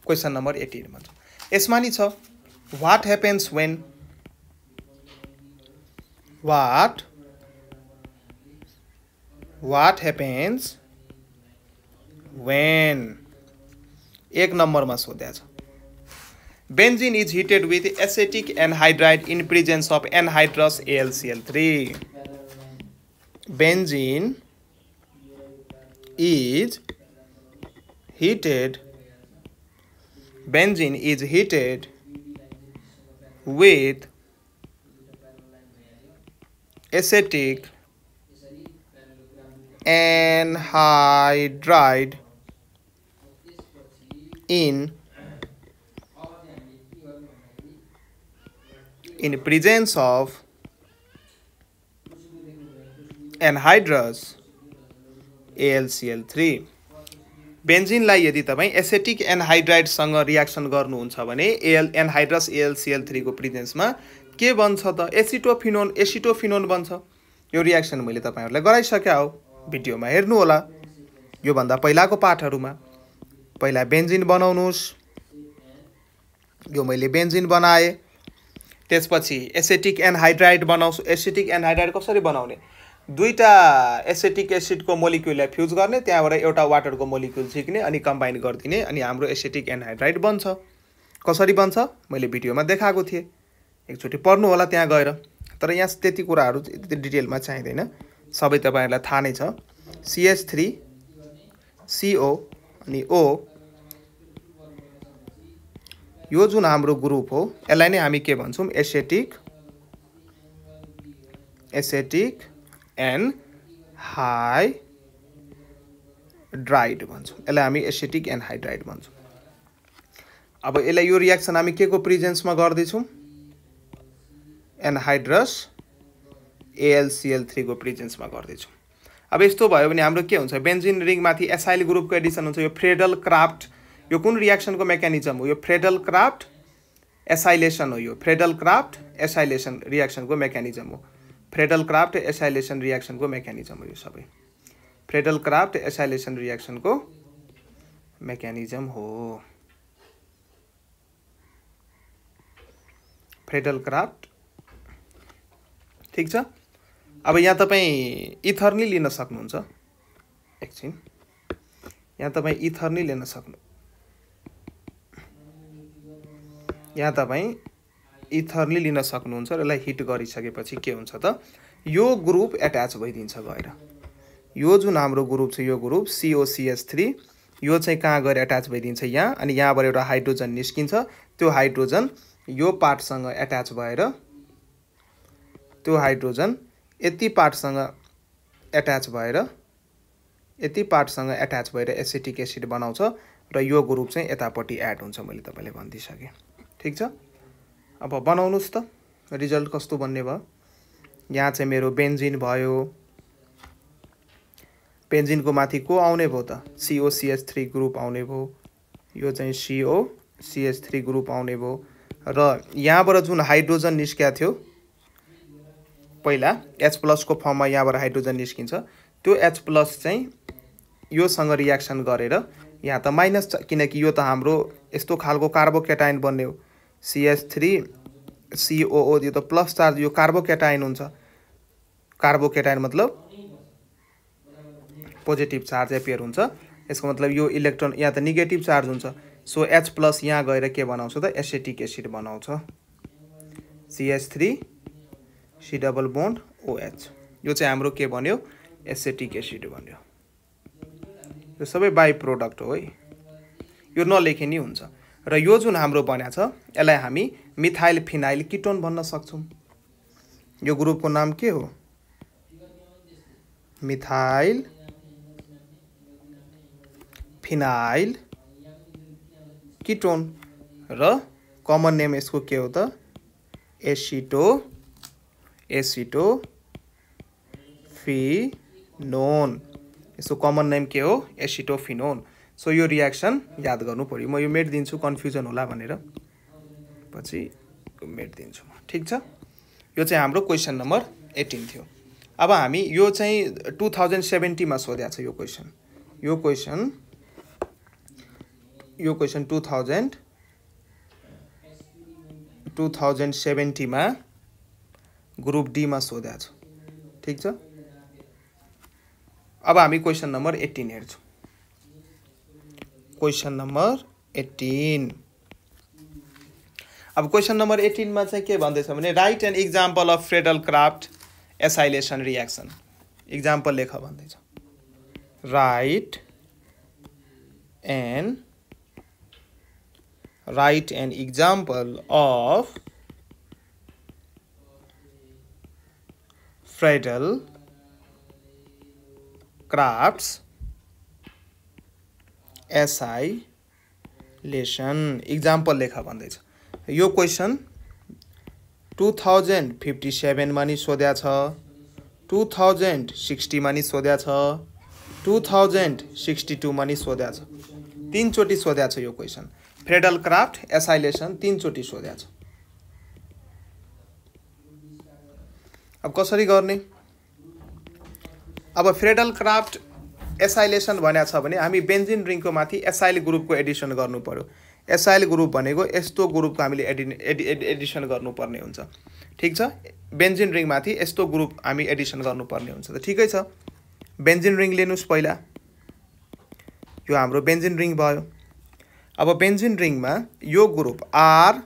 क्वेसन नम्बर एटिन छ यसमा नि छ what happens when what what happens when एक नम्बरमा सोध्या छ benzene is heated with acetic anhydride in presence of anhydrous AlCl three benzene is heated benzene is heated with acetic anhydride in in presence of anhydrous AlCl3 बेन्जिनलाई यदि तपाईँ acidic एनहाइड्राइडसँग reaction गर्नुहुन्छ भने L anhydrous AlCl थ्रीको प्रिजेन्समा के बन्छ त acetophenone acetophenone बन्छ यो रियाक्सन मैले तपाईँहरूलाई गराइसकेँ हो भिडियोमा हेर्नु हेर्नुहोला योभन्दा पहिलाको पाठहरूमा पहिला बेन्जिन बनाउनुहोस् यो मैले बेन्जिन बनाएँ त्यसपछि एसेटिक एनहाइड्राइड बनाउँछु एसेटिक एनहाइड्राइड कसरी बनाउने दुईवटा एसेटिक एसिडको मोलिक्युललाई फ्युज गर्ने त्यहाँबाट एउटा वाटरको मोलिक्युल सिक्ने अनि कम्बाइन गरिदिने अनि हाम्रो एसेटिक एनहाइड्राइड बन्छ कसरी बन्छ मैले भिडियोमा देखाएको थिएँ एकचोटि पढ्नु होला त्यहाँ गएर तर यहाँ त्यति कुराहरू त्यति डिटेलमा चाहिँदैन सबै तपाईँहरूलाई थाहा नै छ सिएच थ्री सिओ अनि ओ यो जुन हाम्रो ग्रुप हो यसलाई नै हामी के भन्छौँ acetic acetic anhydride भन्छौँ यसलाई हामी एसिटिक एन्ड हाइड्राइड भन्छौँ अब यसलाई यो रियाक्सन हामी के को प्रिजेन्समा गर्दैछौँ एनहाइड्रस एएलसिएल थ्रीको प्रिजेन्समा गर्दैछौँ अब यस्तो भयो भने हाम्रो के हुन्छ बेन्जिन रिङमाथि एसाइल ग्रुपको एडिसन हुन्छ यो फ्रेडल क्राफ्ट यो कुन रियाक्सनको मेकानिजम हो यो फ्रेडल क्राफ्ट एसाइलेसन हो यो फ्रेडल क्राफ्ट एसाइलेसन रियाक्सनको मेकानिजम हो फ्रेडल क्राफ्ट एसाइलेसन रियाक्सनको मेकानिजम हो यो सबै फ्रेडल क्राफ्ट एसाइलेसन रिएक्सनको मेकानिजम हो फ्रेडल क्राफ्ट ठिक छ अब यहाँ तपाईँ इथर नै लिन सक्नुहुन्छ एकछिन यहाँ तपाईँ इथर नै लिन सक्नु यहाँ तपाईँ इथरले लिन सक्नुहुन्छ र यसलाई हिट गरिसकेपछि के हुन्छ त यो ग्रुप एट्याच भइदिन्छ गएर यो जुन हाम्रो ग्रुप छ यो ग्रुप सिओसिएस थ्री यो चाहिँ कहाँ गएर एट्याच भइदिन्छ यहाँ अनि यहाँबाट एउटा हाइड्रोजन निस्किन्छ त्यो हाइड्रोजन यो पार्टसँग एट्याच भएर त्यो हाइड्रोजन यति पार्टसँग एट्याच भएर यति पार्टसँग एट्याच भएर एसिटिक एसिड बनाउँछ र यो ग्रुप चाहिँ यतापट्टि एड हुन्छ मैले तपाईँले भनिदिइसकेँ ठिक छ अब बनाउनुहोस् त रिजल्ट कस्तो बन्ने भयो यहाँ चाहिँ मेरो बेन्जिन भयो बेन्जिनको माथि को आउने भयो त सिओसिएच थ्री ग्रुप आउने भयो यो चाहिँ सिओ सिएस थ्री ग्रुप आउने भयो र यहाँबाट जुन हाइड्रोजन निस्किएको थियो पहिला एच प्लसको फर्ममा यहाँबाट हाइड्रोजन निस्किन्छ त्यो एच प्लस चाहिँ योसँग रियाक्सन गरेर यहाँ त माइनस किनकि यो त हाम्रो यस्तो खालको कार्बोकेटाइन बन्ने हो सिएच थ्री सिओओ यो त प्लस चार्ज यो कार्बोकेटाइन हुन्छ कार्बोकेटाइन मतलब पोजिटिभ चार्ज एपियर हुन्छ यसको मतलब यो इलेक्ट्रोन यहाँ त नेगेटिभ चार्ज हुन्छ सो एच प्लस यहाँ गएर के बनाउँछ त एसेटिक एसिड बनाउँछ CH three C double bond OH यो चाहिँ हाम्रो के भन्यो एसेटिक एसिड भन्यो यो सबै बाई प्रोडक्ट हो है यो नलेखे नि हुन्छ र यो जुन हाम्रो बन्या छ यसलाई हामी मिथाइल फिनाइल किटोन भन्न सक्छौँ यो ग्रुपको नाम के हो मिथाइल फिनाइल किटोन र कमन नेम यसको के हो त एसिटो एसिटो फिनोन यसको कमन नेम के हो एसिटोफिनोन सो यो रियाक्सन याद गर्नु पऱ्यो म यो मेट दिन्छु कन्फ्युजन होला भनेर पछि मेट दिन्छु म ठिक छ यो चाहिँ हाम्रो क्वेसन नम्बर एटिन थियो अब हामी यो चाहिँ टु थाउजन्ड सेभेन्टीमा सोधेको छ यो क्वेसन यो क्वेसन यो question two thousand two thousand सेभेन्टीमा ग्रुप डीमा सोधेको छु ठिक छ अब हामी क्वेसन नम्बर एट्टिन हेर्छौँ क्वेसन नम्बर एटिन अब क्वेसन नम्बर एटिनमा चाहिँ के भन्दैछ भने write an example of Friedel Craft acylation reaction example लेख भन्दैछ write an write an example of Friedel Crafts acylation example लेख भन्दैछ यो क्वेसन टु थाउजन्ड फिफ्टी सेभेनमा नि सोध्या छ टु थाउजन्ड सिक्सटीमा नि सोध्या छ टु थाउजन्ड सिक्सटी टूमा नि सोध्या छ तिनचोटि सोध्या छ यो क्वेसन फेडरल क्राफ्ट एसआइलेसन तिनचोटि सोध्या छ अब कसरी गर्ने अब फ्रेडल क्राफ्ट एसाइलेसन भनेको छ भने हामी बेन्जिन रिङको माथि एसाइल ग्रुपको एडिसन गर्नु पऱ्यो एसाइल ग्रुप भनेको यस्तो ग्रुपको हामीले एडि एडि एडिसन गर्नुपर्ने हुन्छ ठिक छ बेन्जिन रिङमाथि यस्तो ग्रुप हामी एडिसन गर्नुपर्ने हुन्छ त ठिकै छ बेन्जिन रिङ लिनुहोस् पहिला यो हाम्रो बेन्जिन रिङ भयो अब बेन्जिन रिङमा यो ग्रुप आर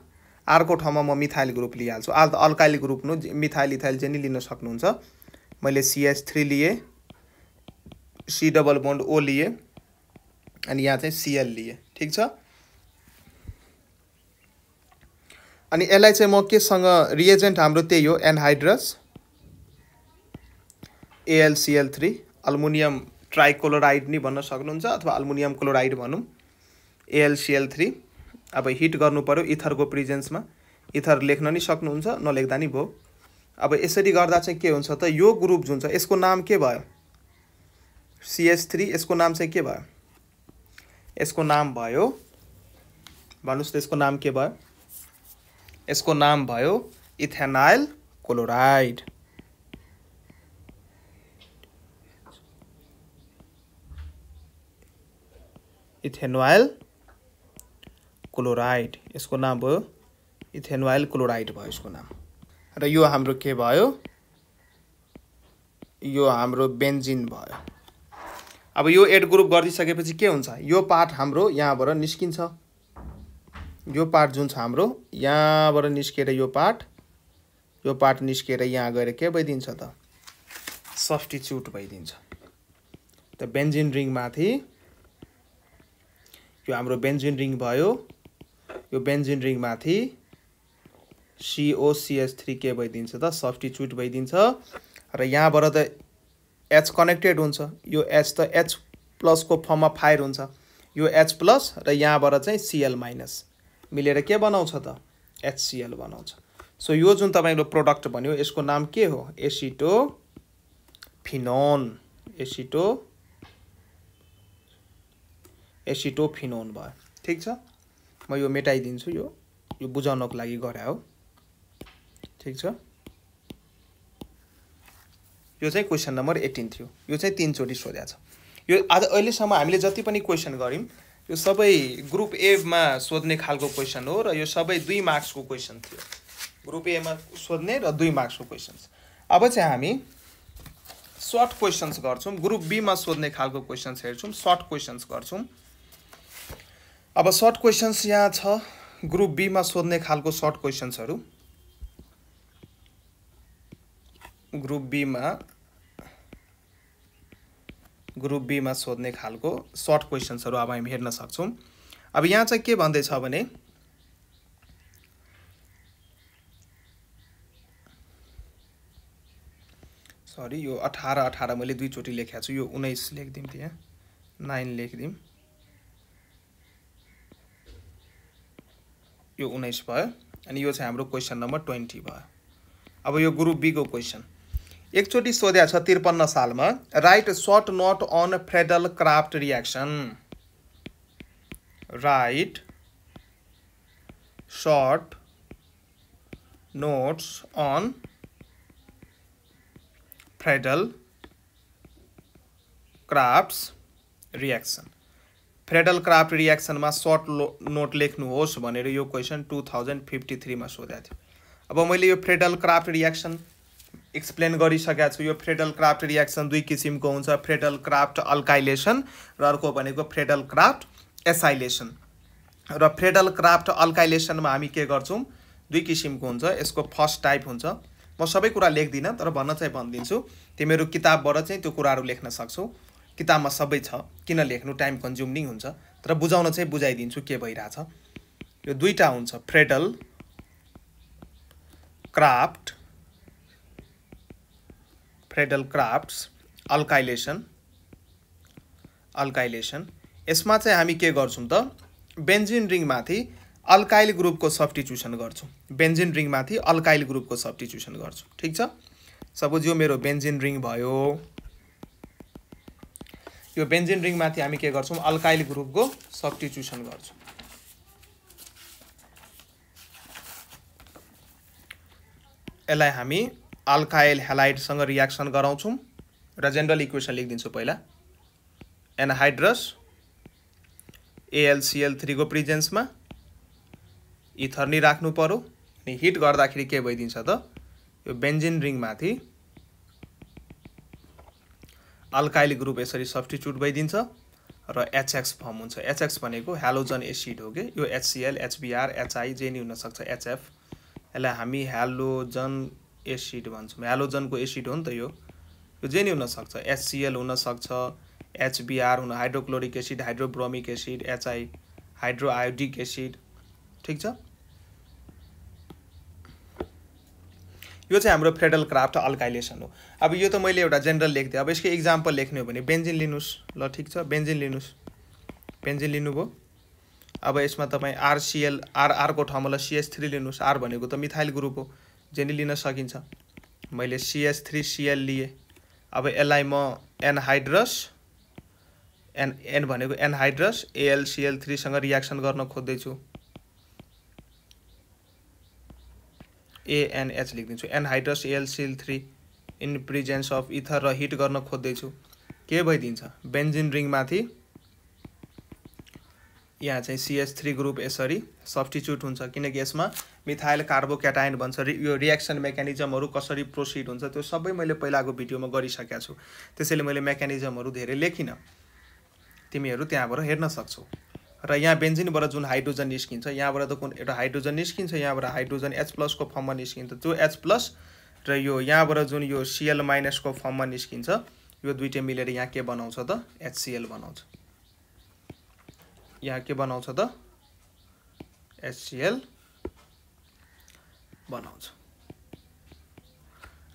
आरको ठाउँमा म मिथाइल ग्रुप लिइहाल्छु आर त अल्काइल ग्रुप नु मिथाइल इथाइल जेनी नि लिन सक्नुहुन्छ मैले सिएस थ्री लिएँ सी डबल बोन्ड ओ लिए अनि यहाँ चाहिँ सिएल लिए ठिक छ अनि यसलाई चाहिँ म केसँग रिएजेन्ट हाम्रो त्यही हो anhydrous AlCl three aluminium trichloride नि भन्न सक्नुहुन्छ अथवा अल्मुनियम क्लोराइड भनौँ एएलसिएल थ्री अब हिट गर्नु पऱ्यो इथरको प्रिजेन्समा इथर लेख्न नि सक्नुहुन्छ नलेख्दा नि भयो अब यसरी गर्दा चाहिँ के हुन्छ त यो ग्रुप जुन छ यसको नाम के भयो सी एस थ्री इसको नाम से के बा इसको नाम भो भन्न तो इसको नाम के बा इसको नाम भो इथेनाइल क्लोराइड इथेनोइल क्लोराइड इसको नाम भो इथेनोइल क्लोराइड भयो इसको नाम रो हम के भो यो हम बेन्जिन भयो अब यो एड ग्रुप गरिदिइसकेपछि के हुन्छ यो पार्ट हाम्रो यहाँबाट निस्किन्छ यो पार्ट जुन छ हाम्रो यहाँबाट निस्किएर यो पार्ट यो पार्ट निस्किएर यहाँ गएर के भइदिन्छ त सफ्टिच्युट भइदिन्छ त बेन्जिन रिङमाथि यो हाम्रो बेन्जिन रिङ भयो यो बेन्जिन रिङमाथि सिओसिएस थ्री के भइदिन्छ त सब्सटिच्युट भइदिन्छ र यहाँबाट त एच कनेक्टेड हुन्छ यो एच त एच प्लसको फर्ममा फायर हुन्छ यो एच प्लस र यहाँबाट चाहिँ सिएल माइनस मिलेर के बनाउँछ त एचसिएल बनाउँछ सो यो जुन तपाईँको प्रोडक्ट भन्यो यसको नाम के हो एसिटो फिनोन एसिटो एसिटो फिनोन भयो ठिक छ म यो मेटाइदिन्छु यो यो बुझाउनको लागि गरे हो ठिक छ यो चाहिँ क्वेसन नम्बर एटिन थियो यो चाहिँ तिनचोटि सोध्या छ यो आज अहिलेसम्म हामीले जति पनि क्वेसन गऱ्यौँ यो सबै ग्रुप एमा सोध्ने खालको क्वेसन हो र यो सबै दुई मार्क्सको क्वेसन थियो ग्रुप एमा सोध्ने र दुई मार्क्सको क्वेसन्स अब चाहिँ हामी सर्ट क्वेसन्स गर्छौँ ग्रुप बीमा सोध्ने खालको क्वेसन्स हेर्छौँ सर्ट क्वेसन्स गर्छौँ अब सर्ट क्वेसन्स यहाँ छ ग्रुप बीमा सोध्ने खालको सर्ट क्वेसन्सहरू ग्रुप बीमा ग्रुप बीमा सोध्ने खालको सर्ट क्वेसन्सहरू अब हामी हेर्न सक्छौँ अब यहाँ चाहिँ के भन्दैछ भने सरी यो अठार अठार मैले दुईचोटि लेखेको छु यो उन्नाइस लेखिदिउँ त्यहाँ नाइन लेखिदिउँ यो उन्नाइस भयो अनि यो चाहिँ हाम्रो क्वेसन नम्बर ट्वेन्टी भयो अब यो ग्रुप बीको क्वेसन एकचोटि सोध्या छ त्रिपन्न सालमा write short note on Friedel Craft reaction write short notes on Friedel Craft reaction Friedel Craft रिएक्सनमा सर्ट नोट लेख्नुहोस् भनेर यो क्वेसन टु थाउजन्ड फिफ्टी थ्रीमा सोधेको थियो अब मैले यो फ्रेडल क्राफ्ट रिएक्सन एक्सप्लेन गरिसकेको छु यो फ्रेडल क्राफ्ट रिएक्सन दुई किसिमको हुन्छ फ्रेडल क्राफ्ट अल्काइलेसन र अर्को भनेको फ्रेडल क्राफ्ट एसाइलेसन र फ्रेडल क्राफ्ट अल्काइलेसनमा हामी के गर्छौँ दुई किसिमको हुन्छ यसको फर्स्ट टाइप हुन्छ म सबै कुरा लेख्दिनँ तर भन्न चाहिँ भनिदिन्छु तिमीहरू किताबबाट चाहिँ त्यो कुराहरू लेख्न सक्छौ किताबमा सबै छ किन लेख्नु टाइम कन्ज्युमिङ हुन्छ तर बुझाउन चाहिँ बुझाइदिन्छु के भइरहेछ यो दुईवटा हुन्छ Friedel Craft Friedel Crafts alkylation alkylation यसमा चाहिँ हामी के गर्छौँ त बेन्जिन रिङमाथि अल्काइल ग्रुपको सब्टिच्युसन गर्छौँ बेन्जिन रिङमाथि अल्काइल ग्रुपको सब्टिच्युसन गर्छौँ ठिक छ सपोज यो मेरो बेन्जिन रिङ भयो यो बेन्जिन रिङमाथि हामी के गर्छौँ अल्काइल ग्रुपको सब्टिच्युसन गर्छौँ यसलाई हामी अल्काइल हेलाइटसँग रियाक्सन गराउँछौँ र जेनरल इक्वेसन लेखिदिन्छु पहिला एनहाइड्रस एएलसिएल थ्रीको प्रिजेन्समा इथर्नी राख्नु पऱ्यो अनि हिट गर्दाखेरि के भइदिन्छ त यो बेन्जिन रिङमाथि अल्काइल ग्रुप यसरी सब्स्टिच्युट भइदिन्छ र एचएक्स फर्म हुन्छ एचएक्स भनेको हेलोजन एसिड हो कि यो एचसिएल एचबिआर एचआई जे नि हुनसक्छ एचएफ यसलाई हामी हेलोजन एसिड भन्छौँ हेलोजनको एसिड हो नि त यो यो जे नै हुनसक्छ एचसिएल हुनसक्छ एचबिआर हुन hydrochloric acid hydrobromic acid HI hydroiodic acid ठिक छ यो चाहिँ हाम्रो फ्रेडल क्राफ्ट अल्काइलेसन हो अब यो त मैले एउटा जेनरल लेख्थेँ अब यसको इक्जाम्पल लेख्ने हो भने बेन्जिन लिनुहोस् ल ठिक छ बेन्जिन लिनुहोस् बेन्जिन लिनुभयो अब यसमा तपाईँ आरसिएल आरआरको ठाउँमा ल सिएस थ्री लिनुहोस् आर भनेको त मिथाइल ग्रुप हो जेनी लिन सकिन्छ मैले सिएस थ्री सिएल लिएँ अब यसलाई म एनहाइड्रस एन एन भनेको एनहाइड्रस एएलसिएल थ्रीसँग रियाक्सन गर्न खोज्दैछु एएनएच लेखिदिन्छु anhydrous AlCl three in presence of ether र हिट गर्न खोज्दैछु के भइदिन्छ बेन्जिन रिङमाथि यहाँ चाहिँ सिएच थ्री ग्रुप यसरी सब्स्टिच्युट हुन्छ किनकि यसमा मिथाइल कार्बोकेटाइन भन्छ रि यो रियाक्सन मेकानिजमहरू कसरी प्रोसिड हुन्छ त्यो सबै मैले पहिलाको भिडियोमा गरिसकेको छु त्यसैले मैले मेकानिजमहरू धेरै लेखिनँ तिमीहरू त्यहाँबाट हेर्न सक्छौ र यहाँ बेन्जिनबाट जुन हाइड्रोजन निस्किन्छ यहाँबाट त कुन एउटा हाइड्रोजन निस्किन्छ यहाँबाट हाइड्रोजन एच प्लसको फर्ममा निस्किन्छ त्यो एच प्लस र यो यहाँबाट जुन यो सिएल माइनसको फर्ममा निस्किन्छ यो दुइटै मिलेर यहाँ के बनाउँछ त एचसिएल बनाउँछ यहाँ के बनाउँछ त एचसिएल बनाउँछ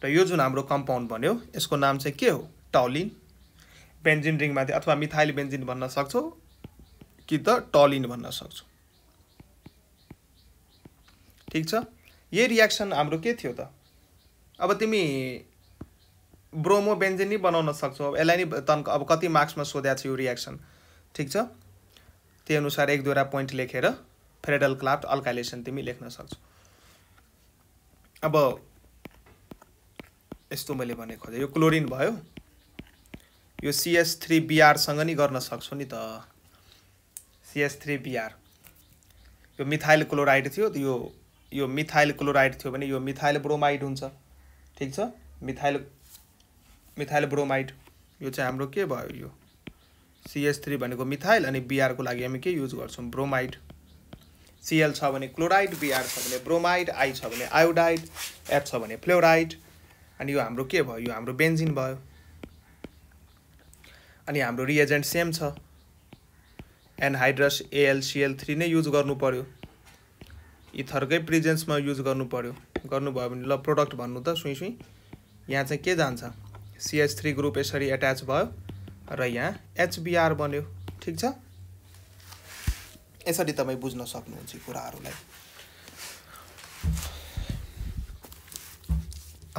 र यो जुन हाम्रो कम्पाउन्ड भन्यो यसको नाम चाहिँ के हो टलिन बेन्जिन रिङमाथि अथवा मिथाइल बेन्जिन भन्न सक्छौ कि त टलिन भन्न सक्छौ ठिक छ यही रियाक्सन हाम्रो के थियो त अब तिमी ब्रोमो बेन्जिन नै बनाउन सक्छौ यसलाई नै तन्क अब कति मार्क्समा सोध्याएको छ यो रियाक्सन ठिक छ त्यही अनुसार एक दुईवटा पोइन्ट लेखेर फेडरल क्लाफ्ट अल्काइलेसन तिमी लेख्न सक्छौ अब यस्तो मैले भने खोजेँ यो क्लोरिन भयो यो सिएस थ्री बिआरसँग नि गर्न सक्छौ नि त सिएस थ्री बिआर यो मिथाइल क्लोराइड थियो यो यो मिथाइल क्लोराइड थियो भने यो मिथाइल ब्रोमाइड हुन्छ ठिक छ मिथाइल मिथाइल ब्रोमाइड यो चाहिँ हाम्रो के भयो यो सिएच थ्री भनेको मिथाइल अनि बिआरको लागि हामी के युज गर्छौँ ब्रोमाइड सिएल छ भने क्लोराइड बिआर छ भने ब्रोमाइड आई छ भने आयोडाइड एफ छ भने फ्लोराइड अनि यो हाम्रो के भयो यो हाम्रो बेन्जिन भयो अनि हाम्रो रिएजेन्ट सेम छ एनहाइड्रस एएलसिएल थ्री नै युज गर्नु पऱ्यो इथरकै प्रिजेन्समा युज गर्नु पऱ्यो गर्नुभयो भने ल प्रोडक्ट भन्नु त सुई सुई यहाँ चाहिँ के जान्छ सिएच थ्री ग्रुप यसरी एट्याच भयो र यहाँ एचबिआर बन्यो ठिक छ यसरी तपाईँ बुझ्न सक्नुहुन्छ कुराहरूलाई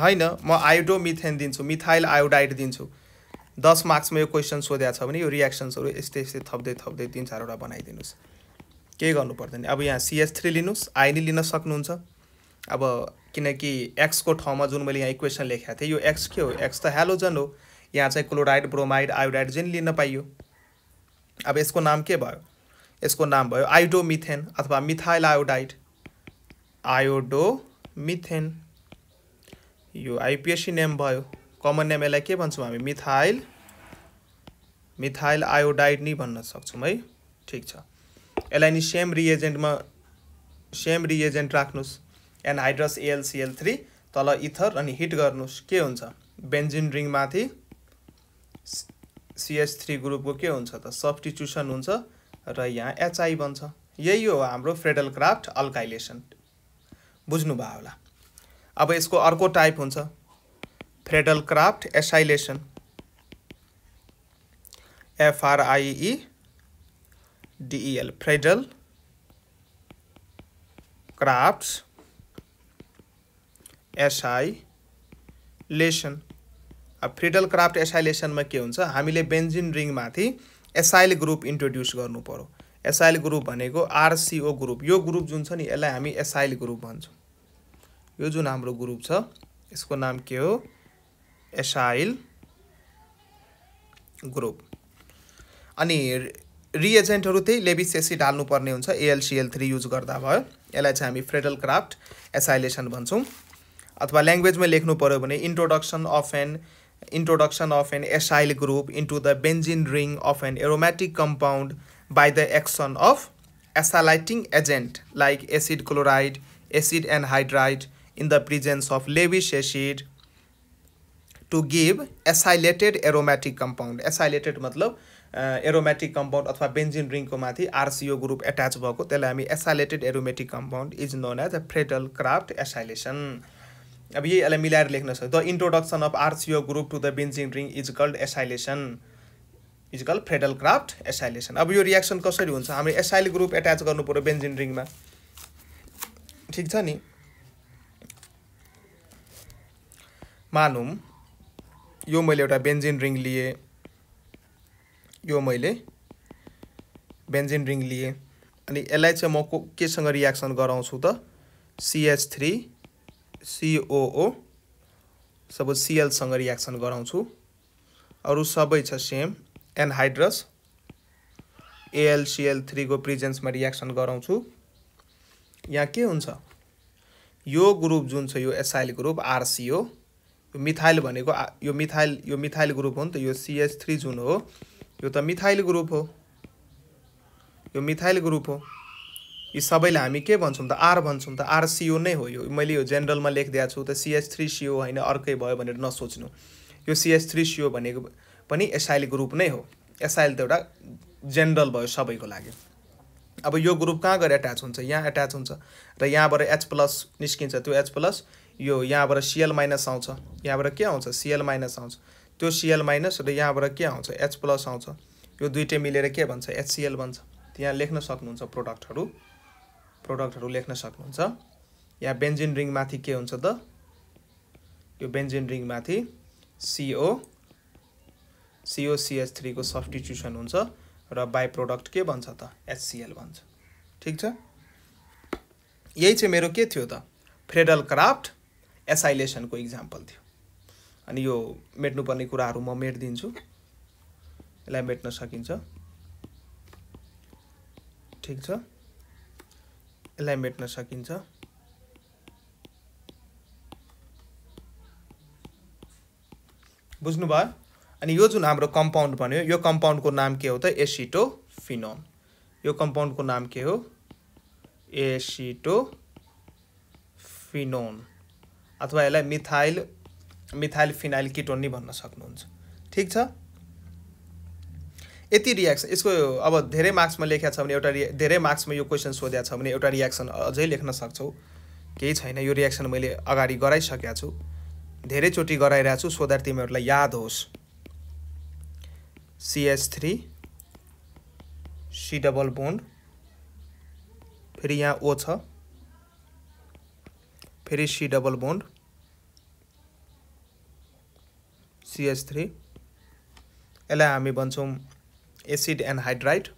होइन म आयोडोमिथेन दिन्छु मिथाइल आयोडाइड दिन्छु दस मार्क्समा यो क्वेसन सोधेको छ भने यो रियाक्सन्सहरू यस्तै यस्तै थप्दै थप्दै तिन चारवटा बनाइदिनुहोस् केही गर्नु पर्दैन अब यहाँ सिएच थ्री लिनुहोस् नै लिन सक्नुहुन्छ अब किनकि एक्सको ठाउँमा जुन मैले यहाँ इक्वेसन लेखेको थिएँ यो एक्स के हो एक्स त हेलोजन हो यहाँ चाहिँ क्लोराइड ब्रोमाइड आयोडाइड जिन लिन पाइयो अब यसको नाम के भयो यसको नाम भयो आयोडोमिथेन अथवा मिथाइल आयोडाइड आयोडोमिथेन यो आइपिएससी नेम भयो कमन नेम यसलाई के भन्छौँ हामी मिथाइल मिथाइल आयोडाइड नै भन्न सक्छौँ है ठिक छ यसलाई नि सेम रिएजेन्टमा सेम रिएजेन्ट राख्नुहोस् एनहाइड्रस एएलसिएल थ्री तल इथर अनि हिट गर्नुहोस् के हुन्छ बेन्जिन रिङमाथि सिएच थ्री ग्रुपको के हुन्छ त सब्सटिट्युसन हुन्छ र यहाँ एचआई बन्छ यही हो हाम्रो फ्रेडल क्राफ्ट अल्काइलेसन बुझ्नुभयो होला अब यसको अर्को टाइप हुन्छ Friedel Craft acylation FRIE DEL Friedel Craft लेसन फ्रिडल क्राफ्ट एसाइलेसनमा के हुन्छ हामीले बेन्जिन रिङमाथि एसाइल ग्रुप इन्ट्रोड्युस गर्नु पऱ्यो एसाइल ग्रुप भनेको आरसिओ ग्रुप यो ग्रुप जुन छ नि यसलाई हामी एसाइल ग्रुप भन्छौँ यो जुन हाम्रो ग्रुप छ यसको नाम के हो एसाइल ग्रुप अनि रिएजेन्टहरू त्यही लेबिसेसी डाल्नुपर्ने हुन्छ एएलसिएल थ्री युज गर्दा भयो यसलाई चाहिँ हामी फ्रेडल क्राफ्ट एसाइलेसन भन्छौँ अथवा ल्याङ्ग्वेजमा लेख्नु पऱ्यो भने introduction of an introduction of an acyl group into the benzene ring of an aromatic compound by the action of acylating agent like acid chloride, acid anhydride in the presence of Lewis acid to give acylated aromatic compound. Acylated मतलब aromatic compound अथवा ring ko माथि RCO group attach भएको त्यसलाई हामी acylated aromatic compound is known as a Friedel Craft acylation अब यही यसलाई मिलाएर लेख्न सक्छ the introduction of RCO group to the benzene ring is called acylation is called Friedel Craft acylation अब यो रियाक्सन कसरी हुन्छ हामीले एसाइल ग्रुप एट्याच गर्नु पऱ्यो बेन्जिन रिङमा ठिक छ नि मानौँ यो मैले एउटा बेन्जिन रिङ लिएँ यो मैले बेन्जिन रिङ लिएँ अनि यसलाई चाहिँ म केसँग रियाक्सन गराउँछु त सिएच थ्री सिओओ सपोज सिएलसँग रियाक्सन गराउँछु अरू सबै छ सेम एनहाइड्रस एएलसिएल थ्रीको प्रिजेन्समा रियाक्सन गराउँछु यहाँ के हुन्छ यो ग्रुप जुन छ यो एसाइल ग्रुप आरसिओ यो मिथाइल भनेको यो मिथाइल यो मिथाइल ग्रुप हो नि त यो सिएच थ्री जुन हो यो त मिथाइल ग्रुप हो यो मिथाइल ग्रुप हो यी सबैलाई हामी के भन्छौँ त आर भन्छौँ त आर नै हो यो मैले यो जेनरलमा लेखिदिएको छु त सिएच थ्री सिओ होइन अर्कै भयो भनेर नसोच्नु यो सिएच थ्री सिओ भनेको पनि एसआइएल ग्रुप नै हो एसआइएल त एउटा जेनरल भयो सबैको लागि अब यो ग्रुप कहाँ गएर एट्याच हुन्छ यहाँ एट्याच हुन्छ र यहाँबाट एच प्लस निस्किन्छ त्यो एच प्लस यो यहाँबाट सिएल माइनस आउँछ यहाँबाट के आउँछ सिएल माइनस आउँछ त्यो सिएल माइनस र यहाँबाट के आउँछ एच प्लस आउँछ यो दुइटै मिलेर के भन्छ एचसिएल भन्छ त्यहाँ लेख्न सक्नुहुन्छ प्रोडक्टहरू प्रोडक्टहरू लेख्न सक्नुहुन्छ या बेन्जिन रिङमाथि के हुन्छ त यो बेन्जिन रिङमाथि सिओ सिओसिएच थ्रीको सब्स्टिट्युसन हुन्छ र बाई प्रोडक्ट के भन्छ त एचसिएल भन्छ ठिक छ यही चाहिँ मेरो के थियो त फ्रेडल क्राफ्ट एसाइलेसनको इक्जाम्पल थियो अनि यो मेट्नुपर्ने कुराहरू म मेटिदिन्छु यसलाई मेट्न सकिन्छ ठिक छ यसलाई मेट्न सकिन्छ बुझ्नुभयो अनि यो जुन हाम्रो कम्पाउन्ड भन्यो यो कम्पाउन्डको नाम के हो त एसिटोफिनोन यो कम्पाउन्डको नाम के हो फिनोन अथवा यसलाई मिथाइल मिथाइल फिनाइल किटोन नै भन्न सक्नुहुन्छ ठिक छ यति रियाक्सन यसको अब धेरै मार्क्समा लेख्या छ भने एउटा रिया धेरै मार्क्समा यो क्वेसन सोधेको छ भने एउटा रियाक्सन अझै लेख्न सक्छौ केही छैन यो रियाक्सन मैले अगाडि गराइसकेको छु धेरैचोटि गराइरहेको छु सो द्याट तिमीहरूलाई याद होस् CH three C double bond फेरि यहाँ ओ छ फेरि C double bond CH three यसलाई हामी भन्छौँ एसिड एन्ड हाइड्राइट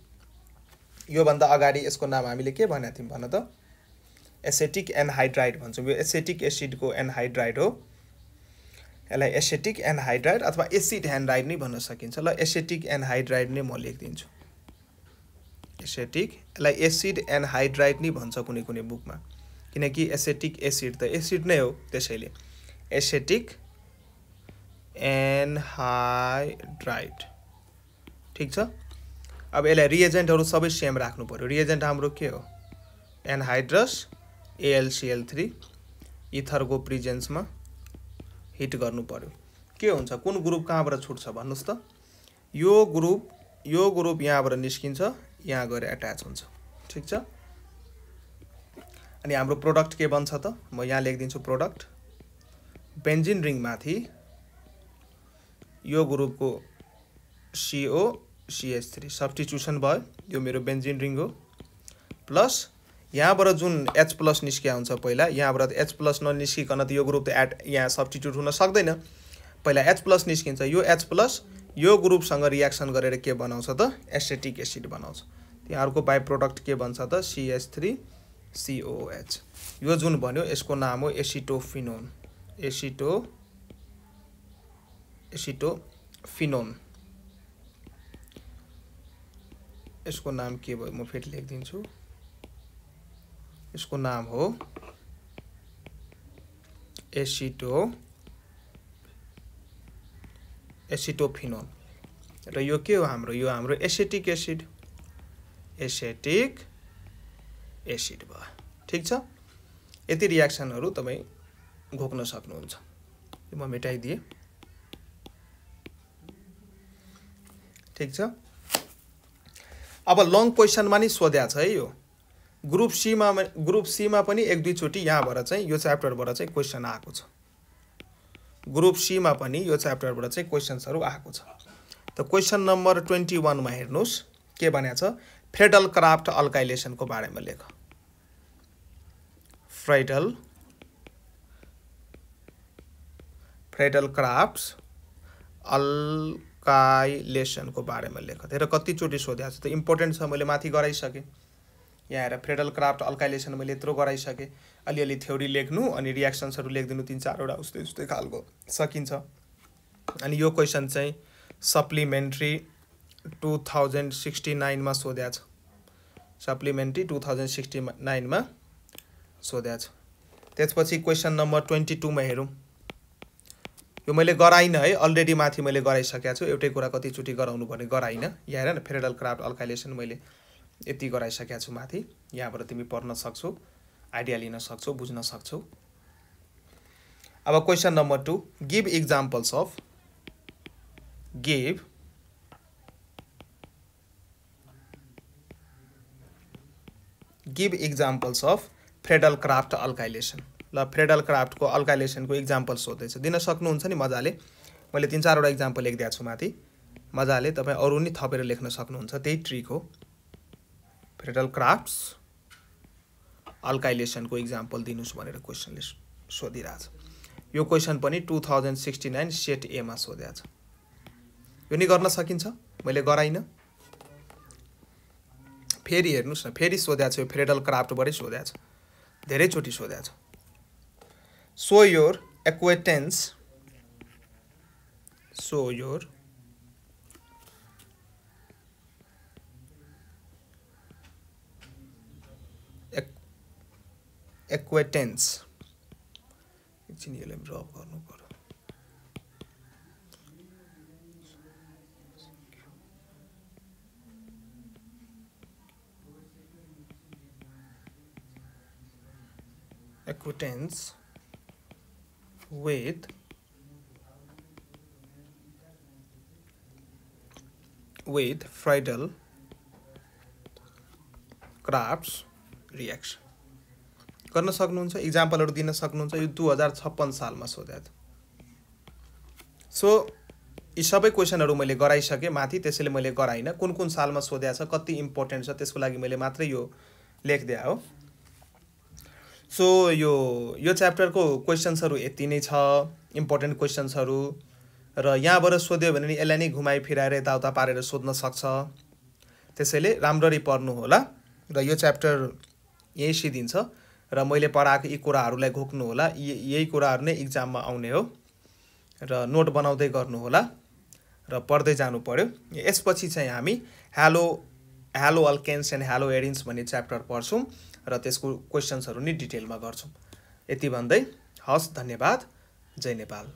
योभन्दा अगाडि यसको नाम हामीले के भनेको थियौँ भन त एसेटिक एन्ड हाइड्राइड भन्छौँ यो एसेटिक एसिडको एन्ड हाइड्राइट हो यसलाई एसेटिक एन्ड हाइड्राइट अथवा एसिड एन्हाइड नै भन्न सकिन्छ ल एसेटिक एन्ड हाइड्राइट नै म लेखिदिन्छु एसेटिक यसलाई एसिड एन्ड हाइड्राइट नै भन्छ कुनै कुनै बुकमा किनकि एसेटिक एसिड त एसिड नै हो त्यसैले एसेटिक एन्हाइड्राइड ठिक छ अब यसलाई रिएजेन्टहरू सबै सेम राख्नु पऱ्यो रिएजेन्ट हाम्रो के हो एनहाइड्रस एएलसिएल थ्री इथरको प्रिजेन्समा हिट गर्नु पऱ्यो के हुन्छ कुन ग्रुप कहाँबाट छुट्छ भन्नुहोस् त यो ग्रुप यो ग्रुप यहाँबाट निस्किन्छ यहाँ गएर एट्याच हुन्छ ठिक छ अनि हाम्रो प्रोडक्ट के बन्छ त म यहाँ लेखिदिन्छु प्रोडक्ट बेन्जिन रिङमाथि यो ग्रुपको सिओ सिएच थ्री सब्सटिट्युसन भयो यो मेरो बेन्जिन रिङ हो प्लस यहाँबाट जुन एच प्लस निस्किया हुन्छ पहिला यहाँबाट एच प्लस ननिस्किकन त यो ग्रुप त एड यहाँ सब्सटिट्युट हुन सक्दैन पहिला एच प्लस निस्किन्छ यो एच प्लस यो ग्रुपसँग रियाक्सन गरेर के बनाउँछ त एसेटिक एसिड बनाउँछ अर्को बाई प्रोडक्ट के भन्छ त सिएच थ्री सिओएच यो जुन भन्यो यसको नाम हो एसिटोफिनोन एसिटो एसिटोफिनोन यसको नाम के भयो म फेरि लेखिदिन्छु यसको नाम हो एसिटो एसिटोफिनोन र यो के हो हाम्रो यो हाम्रो एसेटिक एसिड एसेटिक एसिड भयो ठिक छ यति रियाक्सनहरू तपाईँ घोक्न सक्नुहुन्छ म मेटाइदिएँ ठिक छ अब लङ क्वेसनमा नि सोध्या छ है यो ग्रुप सीमा ग्रुप सीमा पनि एक दुईचोटि यहाँबाट चाहिँ यो च्याप्टरबाट चाहिँ क्वेसन आएको छ ग्रुप सीमा पनि यो च्याप्टरबाट चाहिँ क्वेसन्सहरू आएको छ त क्वेसन नम्बर ट्वेन्टी वानमा हेर्नुहोस् के भनेको छ फ्रेडल क्राफ्ट अल्काइलेसनको बारेमा लेख फ्रेडल फ्रेडल क्राफ्ट अल क्राइलेसनको बारेमा लेख हेर कतिचोटि सोधेको छु त इम्पोर्टेन्ट छ मैले माथि गराइसकेँ यहाँ हेर फेडरल क्राफ्ट अल्काइलेसन मैले यत्रो गराइसकेँ अलिअलि थ्योरी लेख्नु अनि रियाक्सन्सहरू लेखिदिनु तिन चारवटा उस्तै उस्तै खालको सकिन्छ अनि यो क्वेसन चाहिँ सप्लिमेन्ट्री टु थाउजन्ड सिक्सटी नाइनमा सोध्या छ सप्लिमेन्ट्री टु थाउजन्ड सिक्सटी नाइनमा सोध्या छ त्यसपछि क्वेसन नम्बर ट्वेन्टी टूमा हेरौँ यो मैले गराइनँ है अलरेडी माथि मैले गराइसकेको छु एउटै कुरा कतिचोटि गराउनु भने गराइनँ यहाँ हेर न फेडरल क्राफ्ट अल्काइलेसन मैले यति गराइसकेको छु माथि यहाँबाट तिमी पढ्न सक्छौ आइडिया लिन सक्छौ बुझ्न सक्छौ अब question number two give examples of give give examples of Friedel Craft alkylation ल फ्रेडल क्राफ्टको अल्काइलेसनको इक्जाम्पल सोध्दैछ दिन सक्नुहुन्छ नि मजाले मैले तिन चारवटा इक्जाम्पल लेखिदिएको छु माथि मजाले तपाईँ अरू नि थपेर लेख्न सक्नुहुन्छ त्यही ट्रिक हो फ्रेडल क्राफ्ट्स अल्काइलेसनको इक्जाम्पल दिनुहोस् भनेर क्वेसनले सोधिरहेछ यो क्वेसन पनि two thousand sixty nine set एमा सोधेको छ यो नि गर्न सकिन्छ मैले गराइनँ फेरि हेर्नुहोस् न फेरि सोध्याएको छ यो फ्रेडल क्राफ्टबाटै सोध्याएको छ धेरैचोटि सोध्याएको छ show your acquaintance show your acquaintance It's एकछिन यसलाई ड्रप no पर्यो acquaintance with with Friedel crafts reaction गर्न सक्नुहुन्छ इक्जाम्पलहरू दिन सक्नुहुन्छ यो दुई हजार छप्पन्न सालमा सोध्या सो यी सबै क्वेसनहरू मैले गराइसकेँ माथि त्यसैले मैले गराइनँ कुन कुन सालमा सोध्या छ कति इम्पोर्टेन्ट छ त्यसको लागि मैले मात्रै यो लेखिदिया हो सो यो यो च्याप्टरको क्वेसन्सहरू यति नै छ इम्पोर्टेन्ट क्वेसन्सहरू र यहाँबाट सोध्यो भने नि यसलाई नै घुमाइ फिराएर यताउता पारेर सोध्न सक्छ त्यसैले राम्ररी पढ्नु होला र यो च्याप्टर यहीँ सिद्धिन्छ र मैले पढाएको यी कुराहरूलाई घोक्नु होला यही कुराहरू नै इक्जाममा आउने हो र नोट बनाउँदै गर्नु होला र पढ्दै जानु पऱ्यो यसपछि चाहिँ हामी halo haloalkanes and haloarenes भन्ने च्याप्टर पढ्छौँ र त्यसको क्वेसन्सहरू नै डिटेलमा गर्छौँ यति भन्दै हस् धन्यवाद जय नेपाल